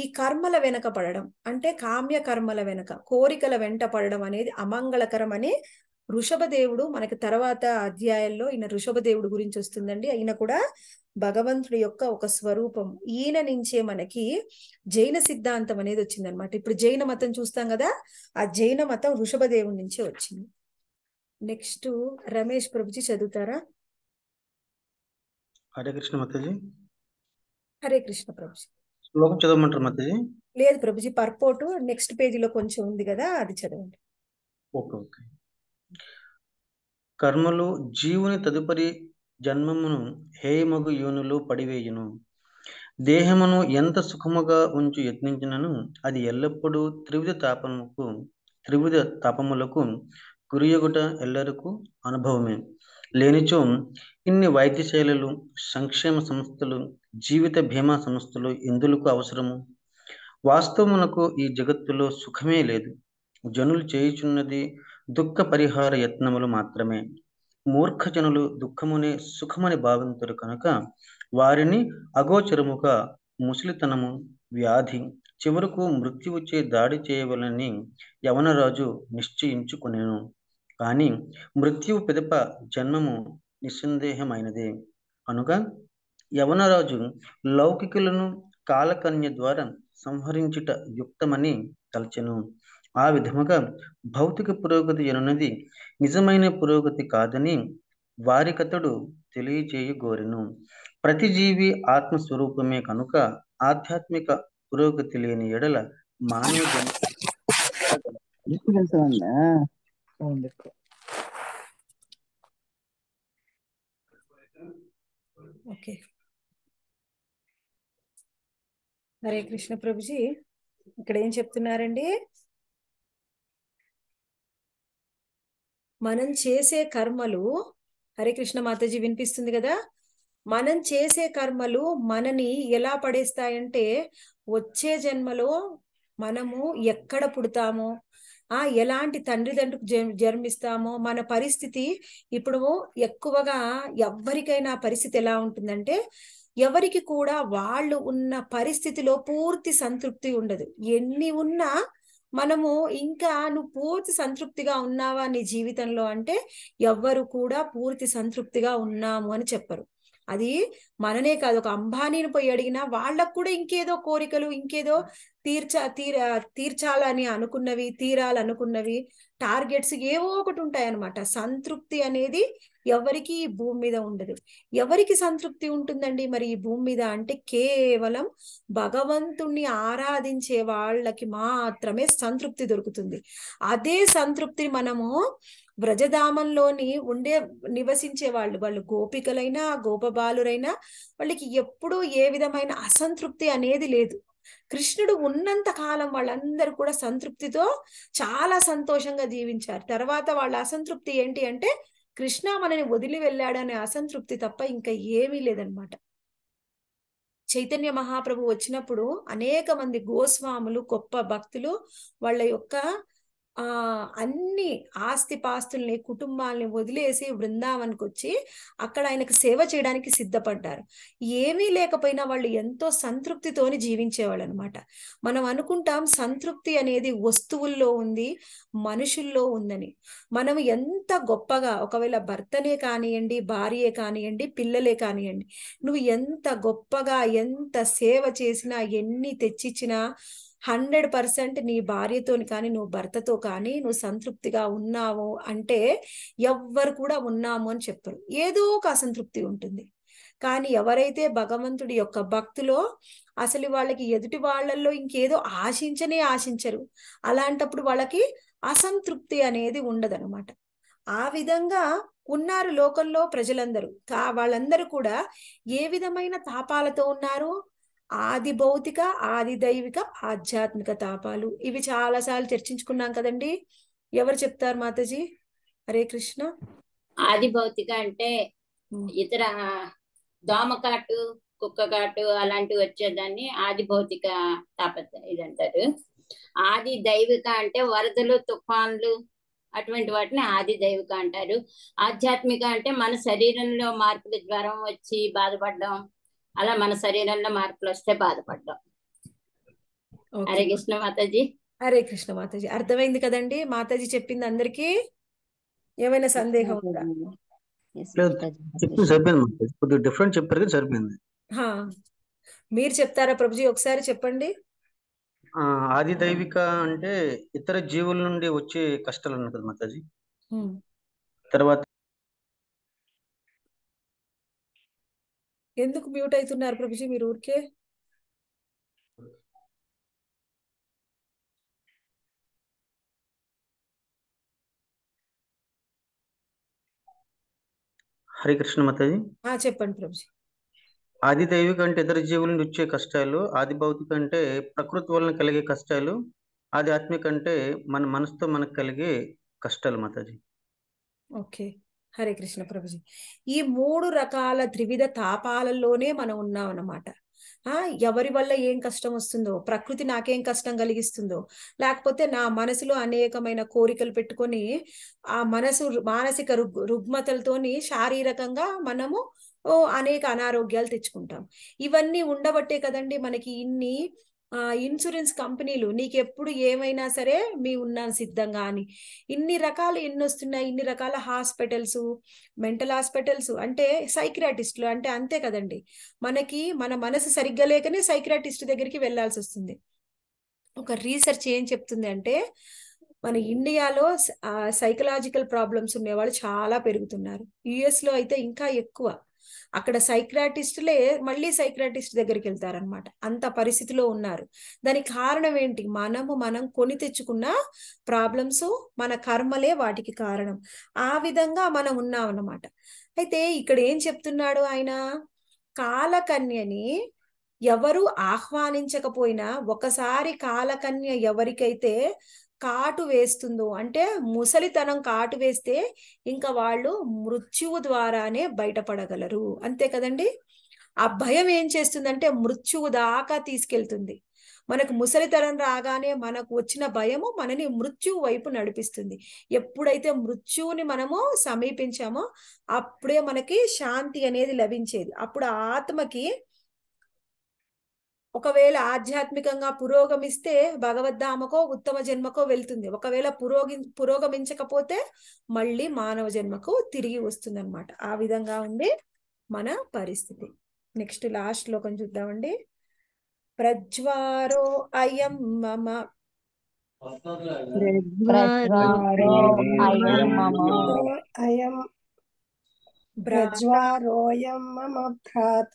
ఈ కర్మల వెనక పడడం అంటే కామ్య కర్మల వెనక కోరికల వెంట పడడం అనేది అమంగళకరం అని ఋషభదేవుడు మనకి తర్వాత అధ్యాయంలో ఈయన ఋషభదేవుడు గురించి వస్తుందండి ఈయన కూడా భగవంతుడి యొక్క ఒక స్వరూపం ఈయన నుంచే మనకి జైన సిద్ధాంతం అనేది వచ్చిందనమాట ఇప్పుడు జైన మతం చూస్తాం కదా ఆ జైన మతం ఋషభదేవుడి నుంచే వచ్చింది నెక్స్ట్ రమేష్ ప్రభుజీ చదువుతారా హరే కృష్ణ మతజీ హరే కృష్ణ ప్రభుజీ శ్లోకం చదవమంటారు మధ్యజీ లేదు ప్రభుజీ పర్పోటు నెక్స్ట్ పేజీలో కొంచెం ఉంది కదా అది చదవండి ఓకే ఓకే కర్మలు జీవుని తదుపరి జన్మమును హేయమగు యోనులు పడివేయును దేహమును ఎంత సుఖముగా ఉంచు యత్నించినను అది ఎల్లప్పుడూ త్రివిధ తాపముకు త్రివిధ తాపములకు గురియగుట ఎల్లరకు అనుభవమే లేనిచో ఇన్ని వైద్యశైలులు సంక్షేమ సంస్థలు జీవిత బీమా సంస్థలు ఎందులకు అవసరము వాస్తవమునకు ఈ జగత్తులో సుఖమే లేదు జనులు చేయుచున్నది దుఃఖ పరిహార యత్నములు మాత్రమే మూర్ఖజనులు దుఃఖమునే సుఖమని భావింతురు కనుక వారిని అగోచరముగా ముసలితనము వ్యాధి చివరకు మృత్యువుచే దాడి చేయవలని యవనరాజు నిశ్చయించుకునేను కానీ మృత్యు పిదప జన్మము నిస్సందేహమైనదే అనుగా యవనరాజు లౌకికులను కాలకన్య ద్వారా సంహరించుట యుక్తమని తలచెను ఆ విధముగా భౌతిక పురోగతి అనున్నది నిజమైన పురోగతి కాదని వారికతడు తెలియచేయగోరెను ప్రతి జీవి ఆత్మస్వరూపమే కనుక ఆధ్యాత్మిక పురోగతి లేని ఎడల మానవ Wonderful. హరే కృష్ణ ప్రభుజీ ఇక్కడ ఏం చెప్తున్నారండి మనం చేసే కర్మలు హరే కృష్ణ మాతాజీ వినిపిస్తుంది కదా మనం చేసే కర్మలు మనని ఎలా పడేస్తాయంటే వచ్చే జన్మలో మనము ఎక్కడ పుడతామో ఆ ఎలాంటి తండ్రిదండ్రుకు జన్మిస్తామో మన పరిస్థితి ఇప్పుడు ఎక్కువగా ఎవ్వరికైనా పరిస్థితి ఎలా ఉంటుందంటే ఎవరికి కూడా వాళ్ళు ఉన్న పరిస్థితిలో పూర్తి సంతృప్తి ఉండదు ఎన్ని ఉన్నా మనము ఇంకా నువ్వు పూర్తి సంతృప్తిగా ఉన్నావా నీ జీవితంలో అంటే ఎవ్వరు కూడా పూర్తి సంతృప్తిగా ఉన్నాము అని చెప్పరు అది మననే కాదు ఒక అంబానీని పోయి అడిగినా వాళ్ళకు కూడా ఇంకేదో కోరికలు ఇంకేదో తీర్చ తీర తీర్చాలని అనుకున్నవి తీరాలనుకున్నవి టార్గెట్స్ ఏవో ఒకటి ఉంటాయన్నమాట సంతృప్తి అనేది ఎవరికి ఈ భూమి మీద ఉండదు ఎవరికి సంతృప్తి ఉంటుందండి మరి ఈ భూమి మీద అంటే కేవలం భగవంతుణ్ణి ఆరాధించే వాళ్ళకి మాత్రమే సంతృప్తి దొరుకుతుంది అదే సంతృప్తిని మనము వ్రజధామంలోని ఉండే నివసించే వాళ్ళు వాళ్ళు గోపికలైనా గోపబాలురైనా వాళ్ళకి ఎప్పుడూ ఏ విధమైన అసంతృప్తి అనేది లేదు కృష్ణుడు ఉన్నంత కాలం వాళ్ళందరూ కూడా సంతృప్తితో చాలా సంతోషంగా జీవించారు తర్వాత వాళ్ళ అసంతృప్తి ఏంటి అంటే కృష్ణ మనని వదిలి వెళ్ళాడనే అసంతృప్తి తప్ప ఇంకా ఏమీ లేదనమాట చైతన్య మహాప్రభు వచ్చినప్పుడు అనేక మంది గోస్వాములు గొప్ప భక్తులు వాళ్ళ యొక్క ఆ అన్ని ఆస్తిపాస్తుల్ని కుటుంబాల్ని వదిలేసి బృందావన్కి వచ్చి అక్కడ ఆయనకు సేవ చేయడానికి సిద్ధపడ్డారు ఏమీ లేకపోయినా వాళ్ళు ఎంతో సంతృప్తితోని జీవించేవాళ్ళు అనమాట మనం అనుకుంటాం సంతృప్తి అనేది వస్తువుల్లో ఉంది మనుషుల్లో ఉందని మనం ఎంత గొప్పగా ఒకవేళ భర్తనే కానివ్వండి భార్యే కానివ్వండి పిల్లలే కానివ్వండి నువ్వు ఎంత గొప్పగా ఎంత సేవ చేసినా ఎన్ని తెచ్చిచ్చినా హండ్రెడ్ పర్సెంట్ నీ భార్యతో కానీ నువ్వు భర్తతో కానీ నువ్వు సంతృప్తిగా ఉన్నావు అంటే ఎవ్వరు కూడా ఉన్నాము అని చెప్పరు ఏదో ఒక అసంతృప్తి ఉంటుంది కానీ ఎవరైతే భగవంతుడి యొక్క భక్తులో అసలు వాళ్ళకి ఎదుటి వాళ్ళల్లో ఇంకేదో ఆశించనే ఆశించరు అలాంటప్పుడు వాళ్ళకి అసంతృప్తి అనేది ఉండదనమాట ఆ విధంగా ఉన్నారు లోకంలో ప్రజలందరూ కా వాళ్ళందరూ కూడా ఏ విధమైన తాపాలతో ఉన్నారు ఆది భౌతిక ఆది దైవిక ఆధ్యాత్మిక తాపాలు ఇవి చాలా సార్లు చర్చించుకున్నాం కదండి ఎవరు చెప్తారు మాతాజీ హరే కృష్ణ ఆది భౌతిక అంటే ఇతర దోమకాటు కుక్కకాటు అలాంటివి వచ్చేదాన్ని ఆది భౌతిక ఇది ఇదంటారు ఆది దైవిక అంటే వరదలు తుఫాన్లు అటువంటి వాటిని ఆది దైవిక అంటారు ఆధ్యాత్మిక అంటే మన శరీరంలో మార్పుల జ్వరం వచ్చి బాధపడడం అలా మన శరీరంలో మార్పులు వస్తే బాధపడ్డాం హరే కృష్ణ మాతాజీ హరే కృష్ణ మాతాజీ అర్థమైంది కదండి మాతాజీ చెప్పింది అందరికి ఏమైనా సందేహం ఉందా డిఫరెంట్ చెప్పారు కదా సరిపోయింది మీరు చెప్తారా ప్రభుజీ ఒకసారి చెప్పండి ఆది దైవిక అంటే ఇతర జీవుల నుండి వచ్చే కష్టాలు కదా మాతాజీ తర్వాత ఎందుకు మ్యూట్ అవుతున్నారు ప్రభుజీ మీరు ఊరికే హరికృష్ణ కృష్ణ చెప్పండి ప్రభుజీ ఆది దైవిక అంటే ఇతర జీవుల నుంచి వచ్చే కష్టాలు ఆది భౌతిక అంటే ప్రకృతి వలన కలిగే కష్టాలు ఆది ఆత్మిక అంటే మన మనసుతో మనకు కలిగే కష్టాలు మాతాజీ ఓకే హరే కృష్ణ ప్రభుజీ ఈ మూడు రకాల త్రివిధ తాపాలలోనే మనం ఉన్నాం అన్నమాట ఆ ఎవరి వల్ల ఏం కష్టం వస్తుందో ప్రకృతి నాకేం కష్టం కలిగిస్తుందో లేకపోతే నా మనసులో అనేకమైన కోరికలు పెట్టుకొని ఆ మనసు మానసిక రుగ్ రుగ్మతలతోని శారీరకంగా మనము అనేక అనారోగ్యాలు తెచ్చుకుంటాం ఇవన్నీ ఉండబట్టే కదండి మనకి ఇన్ని ఆ ఇన్సూరెన్స్ కంపెనీలు నీకు ఎప్పుడు ఏమైనా సరే మీ ఉన్నాను సిద్ధంగా అని ఇన్ని రకాలు ఎన్ని వస్తున్నాయి ఇన్ని రకాల హాస్పిటల్స్ మెంటల్ హాస్పిటల్స్ అంటే సైక్రాటిస్టులు అంటే అంతే కదండి మనకి మన మనసు సరిగ్గా లేకనే సైక్రాటిస్ట్ దగ్గరికి వెళ్లాల్సి వస్తుంది ఒక రీసెర్చ్ ఏం చెప్తుంది అంటే మన ఇండియాలో సైకలాజికల్ ప్రాబ్లమ్స్ ఉన్నవాళ్ళు చాలా పెరుగుతున్నారు యుఎస్లో అయితే ఇంకా ఎక్కువ అక్కడ సైక్రాటిస్టులే మళ్ళీ సైక్రాటిస్ట్ దగ్గరికి వెళ్తారనమాట అంత పరిస్థితిలో ఉన్నారు దానికి కారణం ఏంటి మనము మనం కొని తెచ్చుకున్న ప్రాబ్లమ్స్ మన కర్మలే వాటికి కారణం ఆ విధంగా మనం ఉన్నాం అయితే ఇక్కడ ఏం చెప్తున్నాడు ఆయన కాలకన్యని ఎవరు ఆహ్వానించకపోయినా ఒకసారి కాలకన్య ఎవరికైతే కాటు వేస్తుందో అంటే ముసలితనం కాటు వేస్తే ఇంకా వాళ్ళు మృత్యువు ద్వారానే బయటపడగలరు అంతే కదండి ఆ భయం ఏం చేస్తుందంటే మృత్యువు దాకా తీసుకెళ్తుంది మనకు ముసలితనం రాగానే మనకు వచ్చిన భయము మనని మృత్యువు వైపు నడిపిస్తుంది ఎప్పుడైతే మృత్యువుని మనము సమీపించామో అప్పుడే మనకి శాంతి అనేది లభించేది అప్పుడు ఆత్మకి ఒకవేళ ఆధ్యాత్మికంగా పురోగమిస్తే భగవద్ధామకో ఉత్తమ జన్మకో వెళ్తుంది ఒకవేళ పురోగి పురోగమించకపోతే మళ్ళీ మానవ జన్మకు తిరిగి వస్తుంది అనమాట ఆ విధంగా ఉంది మన పరిస్థితి నెక్స్ట్ లాస్ట్ లోకం చూద్దామండి ప్రజ్వారో అయం మమ అయం బ్రజ్వారోయం మమ భ్రాత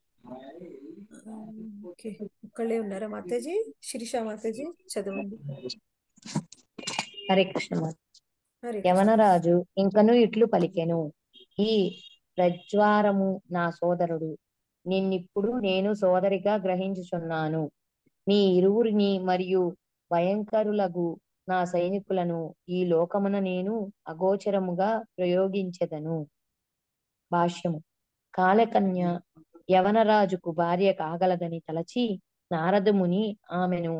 ఓకే ఒక్కళ్ళే ఉన్నారా మాతాజీ శిరీష మాతాజీ చదవండి హరే కృష్ణ యవనరాజు ఇంకను ఇట్లు పలికెను ఈ ప్రజ్వారము నా సోదరుడు నిన్నిప్పుడు నేను సోదరిగా గ్రహించుచున్నాను నీ ఇరువురిని మరియు భయంకరులకు నా సైనికులను ఈ లోకమున నేను అగోచరముగా ప్రయోగించెదను భాష్యము కాలకన్య యవనరాజుకు భార్య కాగలదని తలచి నారదముని ఆమెను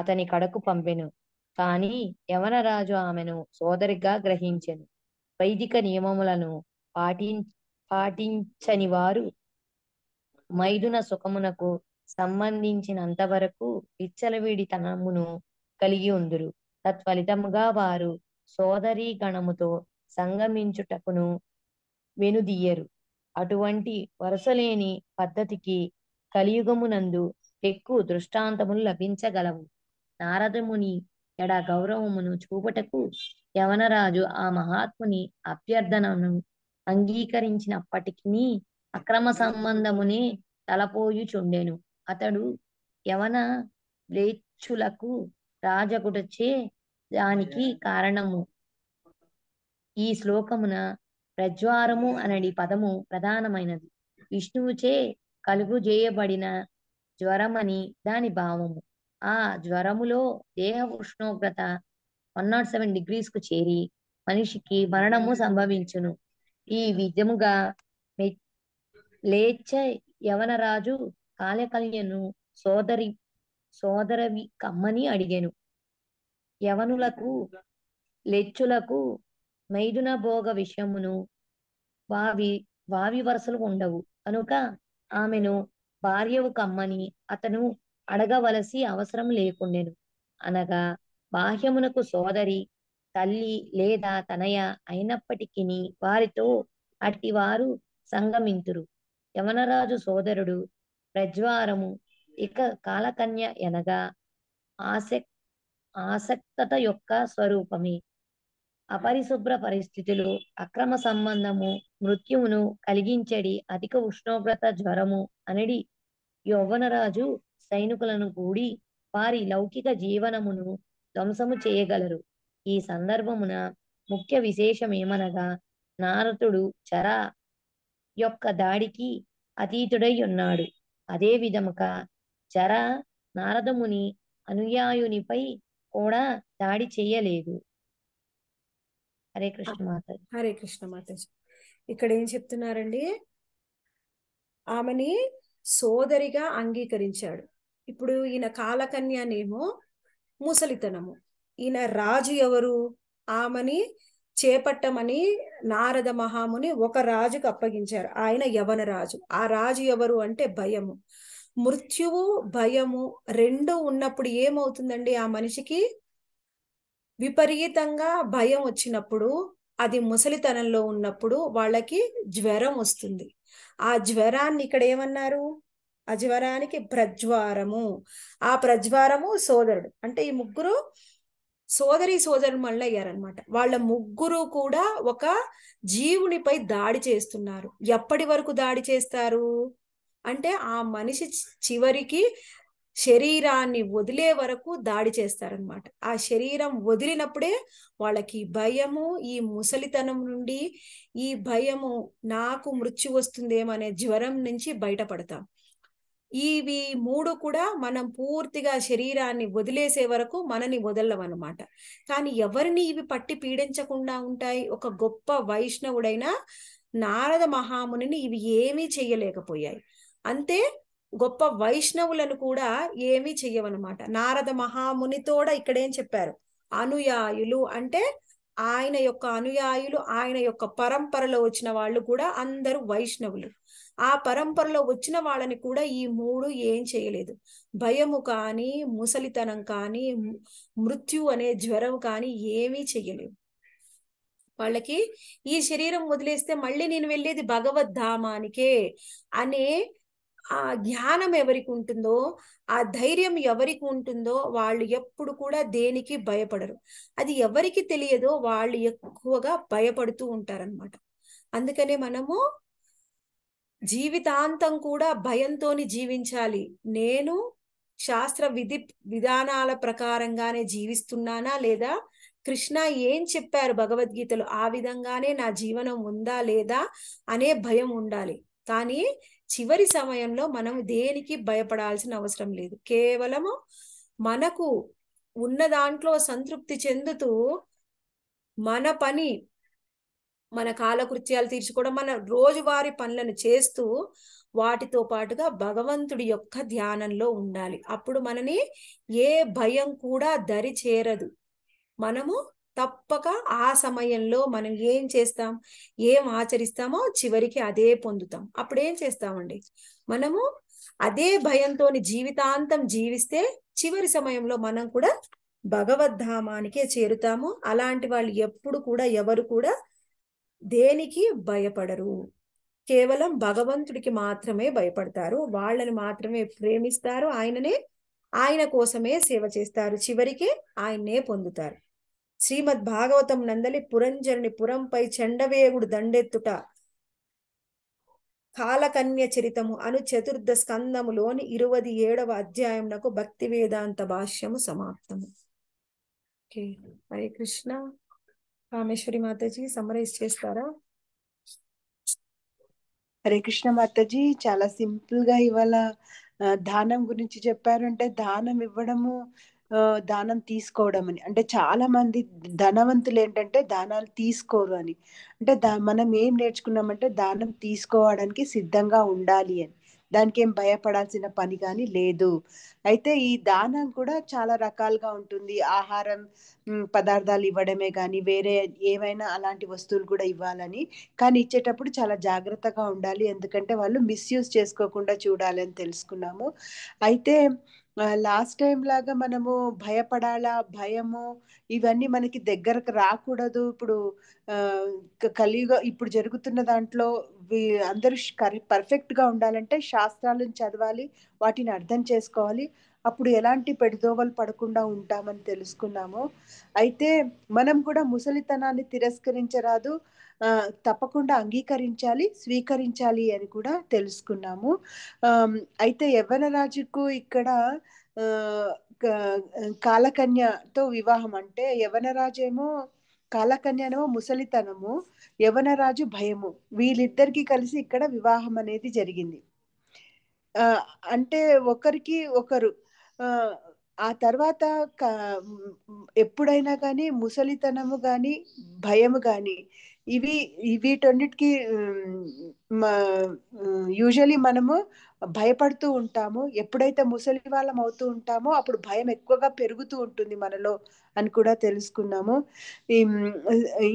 అతని కడకు పంపెను కాని యవనరాజు ఆమెను సోదరిగా గ్రహించెను వైదిక నియమములను పాటి పాటించని వారు మైదున సుఖమునకు సంబంధించినంత వరకు విచ్చలవిడితనమును కలిగి ఉందురు తత్ఫలితముగా వారు సోదరీ గణముతో సంగమించుటకును వెనుదీయరు అటువంటి వరసలేని పద్ధతికి కలియుగమునందు ఎక్కువ దృష్టాంతములు లభించగలవు నారదముని ఎడ గౌరవమును చూపుటకు యవనరాజు ఆ మహాత్ముని అభ్యర్థనను అంగీకరించినప్పటికీ అక్రమ సంబంధమునే తలపోయుచుండెను అతడు యవన లేచ్చులకు రాజకుడచే దానికి కారణము ఈ శ్లోకమున ప్రజ్వారము అనడి పదము ప్రధానమైనది విష్ణువుచే కలుగు చేయబడిన జ్వరమని దాని భావము ఆ జ్వరములో దేహ ఉష్ణోగ్రత వన్ నాట్ సెవెన్ డిగ్రీస్ కు చేరి మనిషికి మరణము సంభవించును ఈ విధముగా లేచ యవనరాజు కాలకల్యను సోదరి సోదరవి కమ్మని అడిగాను యవనులకు లెచ్చులకు మైదున భోగ విషయమును వావి వావి వరుసలు ఉండవు కనుక ఆమెను భార్యవు కమ్మని అతను అడగవలసి అవసరం లేకుండెను అనగా బాహ్యమునకు సోదరి తల్లి లేదా తనయ అయినప్పటికీ వారితో అట్టివారు సంగమింతురు యవనరాజు సోదరుడు ప్రజ్వారము ఇక కాలకన్య ఎనగా ఆసక్ ఆసక్తత యొక్క స్వరూపమే అపరిశుభ్ర పరిస్థితులు అక్రమ సంబంధము మృత్యువును కలిగించడి అధిక ఉష్ణోగ్రత జ్వరము అనడి యౌవనరాజు సైనికులను కూడి వారి లౌకిక జీవనమును ధ్వంసము చేయగలరు ఈ సందర్భమున ముఖ్య విశేషం ఏమనగా నారదుడు చర యొక్క దాడికి అతీతుడై ఉన్నాడు అదే విధముగా చర నారదముని అనుయాయునిపై కూడా దాడి చేయలేదు హరే కృష్ణ హరే కృష్ణ మాతాజీ ఇక్కడ ఏం చెప్తున్నారండి ఆమెని సోదరిగా అంగీకరించాడు ఇప్పుడు ఈయన కాలకన్యానేమో ముసలితనము ఈయన రాజు ఎవరు ఆమెని చేపట్టమని నారద మహాముని ఒక రాజుకు అప్పగించారు ఆయన యవన రాజు ఆ రాజు ఎవరు అంటే భయము మృత్యువు భయము రెండు ఉన్నప్పుడు ఏమవుతుందండి ఆ మనిషికి విపరీతంగా భయం వచ్చినప్పుడు అది ముసలితనంలో ఉన్నప్పుడు వాళ్ళకి జ్వరం వస్తుంది ఆ జ్వరాన్ని ఇక్కడ ఏమన్నారు ఆ జ్వరానికి ప్రజ్వారము ఆ ప్రజ్వారము సోదరుడు అంటే ఈ ముగ్గురు సోదరి సోదరుడు మళ్ళీ అయ్యారనమాట వాళ్ళ ముగ్గురు కూడా ఒక జీవునిపై దాడి చేస్తున్నారు ఎప్పటి వరకు దాడి చేస్తారు అంటే ఆ మనిషి చివరికి శరీరాన్ని వదిలే వరకు దాడి చేస్తారనమాట ఆ శరీరం వదిలినప్పుడే వాళ్ళకి భయము ఈ ముసలితనం నుండి ఈ భయము నాకు మృత్యు వస్తుందేమనే జ్వరం నుంచి బయటపడతాం ఇవి మూడు కూడా మనం పూర్తిగా శరీరాన్ని వదిలేసే వరకు మనని వదలవన్నమాట కానీ ఎవరిని ఇవి పట్టి పీడించకుండా ఉంటాయి ఒక గొప్ప వైష్ణవుడైన నారద మహామునిని ఇవి ఏమీ చేయలేకపోయాయి అంతే గొప్ప వైష్ణవులను కూడా ఏమీ చెయ్యవన్నమాట నారద మహామునితోడ ఇక్కడేం చెప్పారు అనుయాయులు అంటే ఆయన యొక్క అనుయాయులు ఆయన యొక్క పరంపరలో వచ్చిన వాళ్ళు కూడా అందరూ వైష్ణవులు ఆ పరంపరలో వచ్చిన వాళ్ళని కూడా ఈ మూడు ఏం చేయలేదు భయము కానీ ముసలితనం కానీ మృత్యు అనే జ్వరం కానీ ఏమీ చేయలేవు వాళ్ళకి ఈ శరీరం వదిలేస్తే మళ్ళీ నేను వెళ్ళేది భగవద్ధామానికే అనే ఆ జ్ఞానం ఎవరికి ఉంటుందో ఆ ధైర్యం ఎవరికి ఉంటుందో వాళ్ళు ఎప్పుడు కూడా దేనికి భయపడరు అది ఎవరికి తెలియదో వాళ్ళు ఎక్కువగా భయపడుతూ ఉంటారనమాట అందుకనే మనము జీవితాంతం కూడా భయంతోని జీవించాలి నేను శాస్త్ర విధి విధానాల ప్రకారంగానే జీవిస్తున్నానా లేదా కృష్ణ ఏం చెప్పారు భగవద్గీతలో ఆ విధంగానే నా జీవనం ఉందా లేదా అనే భయం ఉండాలి కానీ చివరి సమయంలో మనం దేనికి భయపడాల్సిన అవసరం లేదు కేవలము మనకు ఉన్న దాంట్లో సంతృప్తి చెందుతూ మన పని మన కాలకృత్యాలు తీర్చుకోవడం మన రోజువారి పనులను చేస్తూ వాటితో పాటుగా భగవంతుడి యొక్క ధ్యానంలో ఉండాలి అప్పుడు మనని ఏ భయం కూడా దరి చేరదు మనము తప్పక ఆ సమయంలో మనం ఏం చేస్తాం ఏం ఆచరిస్తామో చివరికి అదే పొందుతాం అప్పుడు ఏం చేస్తామండి మనము అదే భయంతో జీవితాంతం జీవిస్తే చివరి సమయంలో మనం కూడా భగవద్ధామానికే చేరుతాము అలాంటి వాళ్ళు ఎప్పుడు కూడా ఎవరు కూడా దేనికి భయపడరు కేవలం భగవంతుడికి మాత్రమే భయపడతారు వాళ్ళని మాత్రమే ప్రేమిస్తారు ఆయననే ఆయన కోసమే సేవ చేస్తారు చివరికి ఆయన్నే పొందుతారు శ్రీమద్ భాగవతం నందలి పురంజరుని పురంపై చండవేగుడు దండెత్తుట కాలకన్య చరితము అను చతుర్థ స్కందములోని ఇరవై ఏడవ అధ్యాయంకు భక్తి వేదాంత భాష్యము సమాప్తము హరే కృష్ణ రామేశ్వరి మాతాజీ సమరైజ్ చేస్తారా హరే కృష్ణ మాతాజీ చాలా సింపుల్ గా ఇవాళ దానం గురించి చెప్పారు అంటే దానం ఇవ్వడము దానం తీసుకోవడం అని అంటే చాలా మంది ధనవంతులు ఏంటంటే దానాలు తీసుకోరు అని అంటే దా మనం ఏం నేర్చుకున్నామంటే దానం తీసుకోవడానికి సిద్ధంగా ఉండాలి అని దానికి ఏం భయపడాల్సిన పని కానీ లేదు అయితే ఈ దానం కూడా చాలా రకాలుగా ఉంటుంది ఆహారం పదార్థాలు ఇవ్వడమే కానీ వేరే ఏవైనా అలాంటి వస్తువులు కూడా ఇవ్వాలని కానీ ఇచ్చేటప్పుడు చాలా జాగ్రత్తగా ఉండాలి ఎందుకంటే వాళ్ళు మిస్యూజ్ చేసుకోకుండా చూడాలని తెలుసుకున్నాము అయితే లాస్ట్ టైం లాగా మనము భయపడాలా భయము ఇవన్నీ మనకి దగ్గరకు రాకూడదు ఇప్పుడు కలియుగ ఇప్పుడు జరుగుతున్న దాంట్లో అందరూ పర్ఫెక్ట్ గా ఉండాలంటే శాస్త్రాలను చదవాలి వాటిని అర్థం చేసుకోవాలి అప్పుడు ఎలాంటి పెడదోవలు పడకుండా ఉంటామని తెలుసుకున్నాము అయితే మనం కూడా ముసలితనాన్ని తిరస్కరించరాదు తప్పకుండా అంగీకరించాలి స్వీకరించాలి అని కూడా తెలుసుకున్నాము అయితే యవ్వనరాజుకు ఇక్కడ కాలకన్యతో వివాహం అంటే యవనరాజేమో కాలకన్యనో ముసలితనము యవనరాజు భయము వీళ్ళిద్దరికీ కలిసి ఇక్కడ వివాహం అనేది జరిగింది అంటే ఒకరికి ఒకరు ఆ తర్వాత ఎప్పుడైనా కానీ ముసలితనము కానీ భయము కానీ ఇవి వీటన్నిటికీ యూజువలీ మనము భయపడుతూ ఉంటాము ఎప్పుడైతే ముసలి వాళ్ళం అవుతూ ఉంటామో అప్పుడు భయం ఎక్కువగా పెరుగుతూ ఉంటుంది మనలో అని కూడా తెలుసుకున్నాము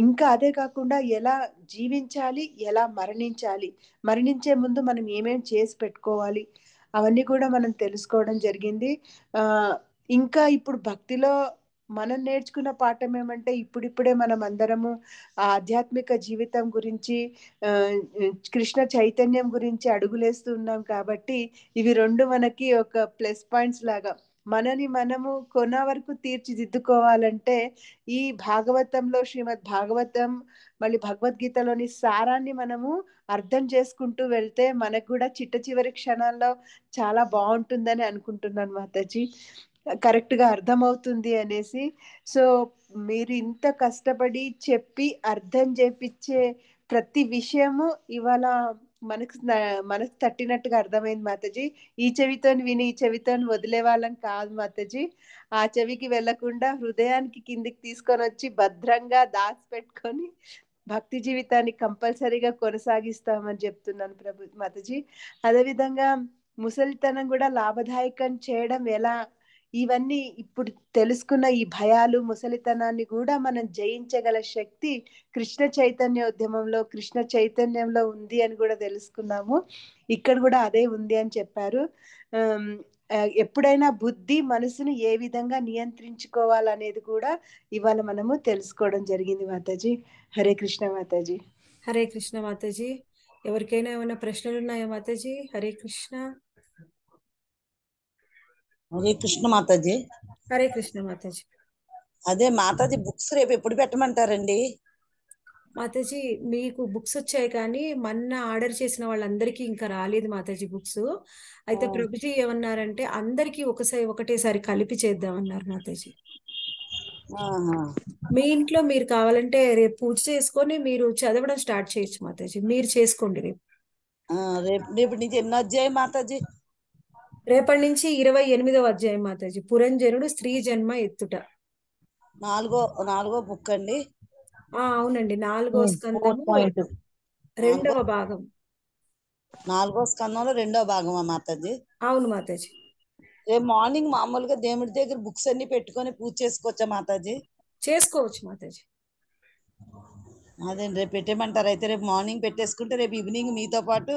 ఇంకా అదే కాకుండా ఎలా జీవించాలి ఎలా మరణించాలి మరణించే ముందు మనం ఏమేమి చేసి పెట్టుకోవాలి అవన్నీ కూడా మనం తెలుసుకోవడం జరిగింది ఇంకా ఇప్పుడు భక్తిలో మనం నేర్చుకున్న పాఠం ఏమంటే ఇప్పుడిప్పుడే మనం అందరము ఆధ్యాత్మిక జీవితం గురించి కృష్ణ చైతన్యం గురించి అడుగులేస్తున్నాం కాబట్టి ఇవి రెండు మనకి ఒక ప్లస్ పాయింట్స్ లాగా మనని మనము కొన వరకు తీర్చిదిద్దుకోవాలంటే ఈ భాగవతంలో శ్రీమద్ భాగవతం మళ్ళీ భగవద్గీతలోని సారాన్ని మనము అర్థం చేసుకుంటూ వెళ్తే మనకు కూడా చిట్ట చివరి క్షణాల్లో చాలా బాగుంటుందని అనుకుంటున్నాను మాతాజీ కరెక్ట్గా అర్థమవుతుంది అనేసి సో మీరు ఇంత కష్టపడి చెప్పి అర్థం చేపించే ప్రతి విషయము ఇవాళ మనకు మనకు తట్టినట్టుగా అర్థమైంది మాతజీ ఈ చెవితో విని ఈ చెవితో వదిలే వాళ్ళం కాదు మాతజీ ఆ చెవికి వెళ్లకుండా హృదయానికి కిందికి తీసుకొని వచ్చి భద్రంగా దాచిపెట్టుకొని భక్తి జీవితాన్ని కంపల్సరీగా కొనసాగిస్తామని చెప్తున్నాను ప్రభు మాతజీ అదేవిధంగా ముసలితనం కూడా లాభదాయకం చేయడం ఎలా ఇవన్నీ ఇప్పుడు తెలుసుకున్న ఈ భయాలు ముసలితనాన్ని కూడా మనం జయించగల శక్తి కృష్ణ చైతన్య ఉద్యమంలో కృష్ణ చైతన్యంలో ఉంది అని కూడా తెలుసుకున్నాము ఇక్కడ కూడా అదే ఉంది అని చెప్పారు ఎప్పుడైనా బుద్ధి మనసును ఏ విధంగా నియంత్రించుకోవాలనేది కూడా ఇవాళ మనము తెలుసుకోవడం జరిగింది మాతాజీ హరే కృష్ణ మాతాజీ హరే కృష్ణ మాతాజీ ఎవరికైనా ఏమైనా ప్రశ్నలు ఉన్నాయా మాతాజీ హరే కృష్ణ హరే కృష్ణ మాతాజీ హరే కృష్ణ మాతాజీ అదే మాతాజీ బుక్స్ రేపు ఎప్పుడు పెట్టమంటారండి మాతాజీ మీకు బుక్స్ వచ్చాయి కానీ మొన్న ఆర్డర్ చేసిన వాళ్ళందరికీ ఇంకా రాలేదు మాతాజీ బుక్స్ అయితే ప్రభుజీ ఏమన్నారంటే అందరికీ ఒకసారి ఒకటేసారి కలిపి చేద్దామన్నారు మాతాజీ మీ ఇంట్లో మీరు కావాలంటే రేపు పూజ చేసుకొని మీరు చదవడం స్టార్ట్ చేయొచ్చు మాతాజీ మీరు చేసుకోండి రేపు రేపు రేపు నుంచి ఎన్నో మాతాజీ రేపటి నుంచి ఇరవై ఎనిమిదవ అధ్యాయం మాతాజీ పురంజనుడు స్త్రీ జన్మ ఎత్తుట నాలుగో నాలుగో బుక్ అండి ఆ అవునండి నాలుగో hmm, స్కందం రెండవ భాగం నాలుగో స్కందంలో రెండవ భాగం మాతాజీ అవును మాతాజీ రేపు మార్నింగ్ మామూలుగా దేవుడి దగ్గర బుక్స్ అన్ని పెట్టుకొని పూజ చేసుకోవచ్చా మాతాజీ చేసుకోవచ్చు మాతాజీ అదే రేపు పెట్టేమంటారు అయితే రేపు మార్నింగ్ పెట్టేసుకుంటే రేపు ఈవినింగ్ మీతో పాటు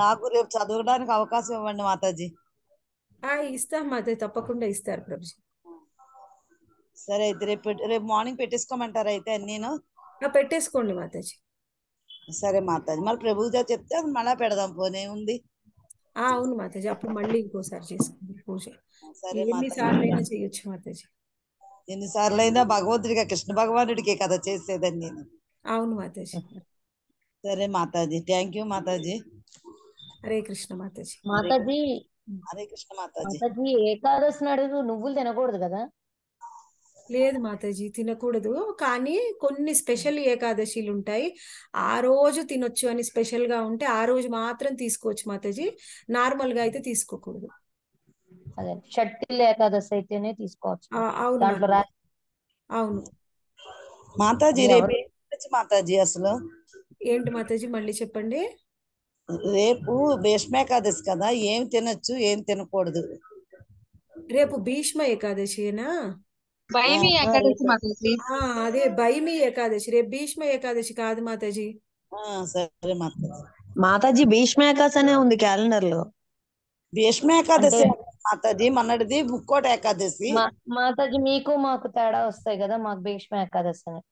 నాకు రేపు చదవడానికి అవకాశం ఇవ్వండి మాతాజీ ఇస్తాం మాతాజీ తప్పకుండా ఇస్తారు ప్రభుజీ సరే అయితే రేపు రేపు మార్నింగ్ పెట్టేసుకోమంటారా అయితే నేను పెట్టేసుకోండి మాతాజీ సరే మాతాజీ మళ్ళీ ప్రభుజా చెప్తే మళ్ళా పెడదాం పోనే ఉంది అవును మాతాజీ అప్పుడు మళ్ళీ ఇంకోసారి చేసుకోండి పూజ ఎన్నిసార్లు అయినా చేయొచ్చు మాతాజీ ఎన్నిసార్లు అయినా భగవంతుడిగా కృష్ణ భగవానుడికే కదా చేసేదాన్ని నేను అవును మాతాజీ సరే మాతాజీ థ్యాంక్ యూ మాతాజీ హరే కృష్ణ మాతాజీ మాతాజీ హరే కృష్ణ మాతాజీ మాతాజీ ఏకాదశి నాడు నువ్వులు తినకూడదు కదా లేదు మాతాజీ తినకూడదు కానీ కొన్ని స్పెషల్ ఏకాదశిలు ఉంటాయి ఆ రోజు తినొచ్చు అని స్పెషల్ గా ఉంటే ఆ రోజు మాత్రం తీసుకోవచ్చు మాతాజీ నార్మల్ గా అయితే తీసుకోకూడదు అదే ఏకాదశి అయితేనే తీసుకోవచ్చు అవును అవును మాతాజీ రేపు మాతాజీ అసలు ఏంటి మాతాజీ మళ్ళీ చెప్పండి రేపు ఏకాదశి కదా ఏం తినొచ్చు ఏం తినకూడదు రేపు భీష్మ ఏకాదశినా ఏకాదశి అదే భైమి ఏకాదశి రేపు భీష్మ ఏకాదశి కాదు మాతాజీ సరే మాతాజీ మాతాజీ భీష్మ ఏకాదశి అనే ఉంది క్యాలెండర్ లో భీష్మ ఏకాదశి మాతాజీ మన్నటిది ముక్కోట ఏకాదశి మాతాజీ మీకు మాకు తేడా వస్తాయి కదా మాకు భీష్మ ఏకాదశి అని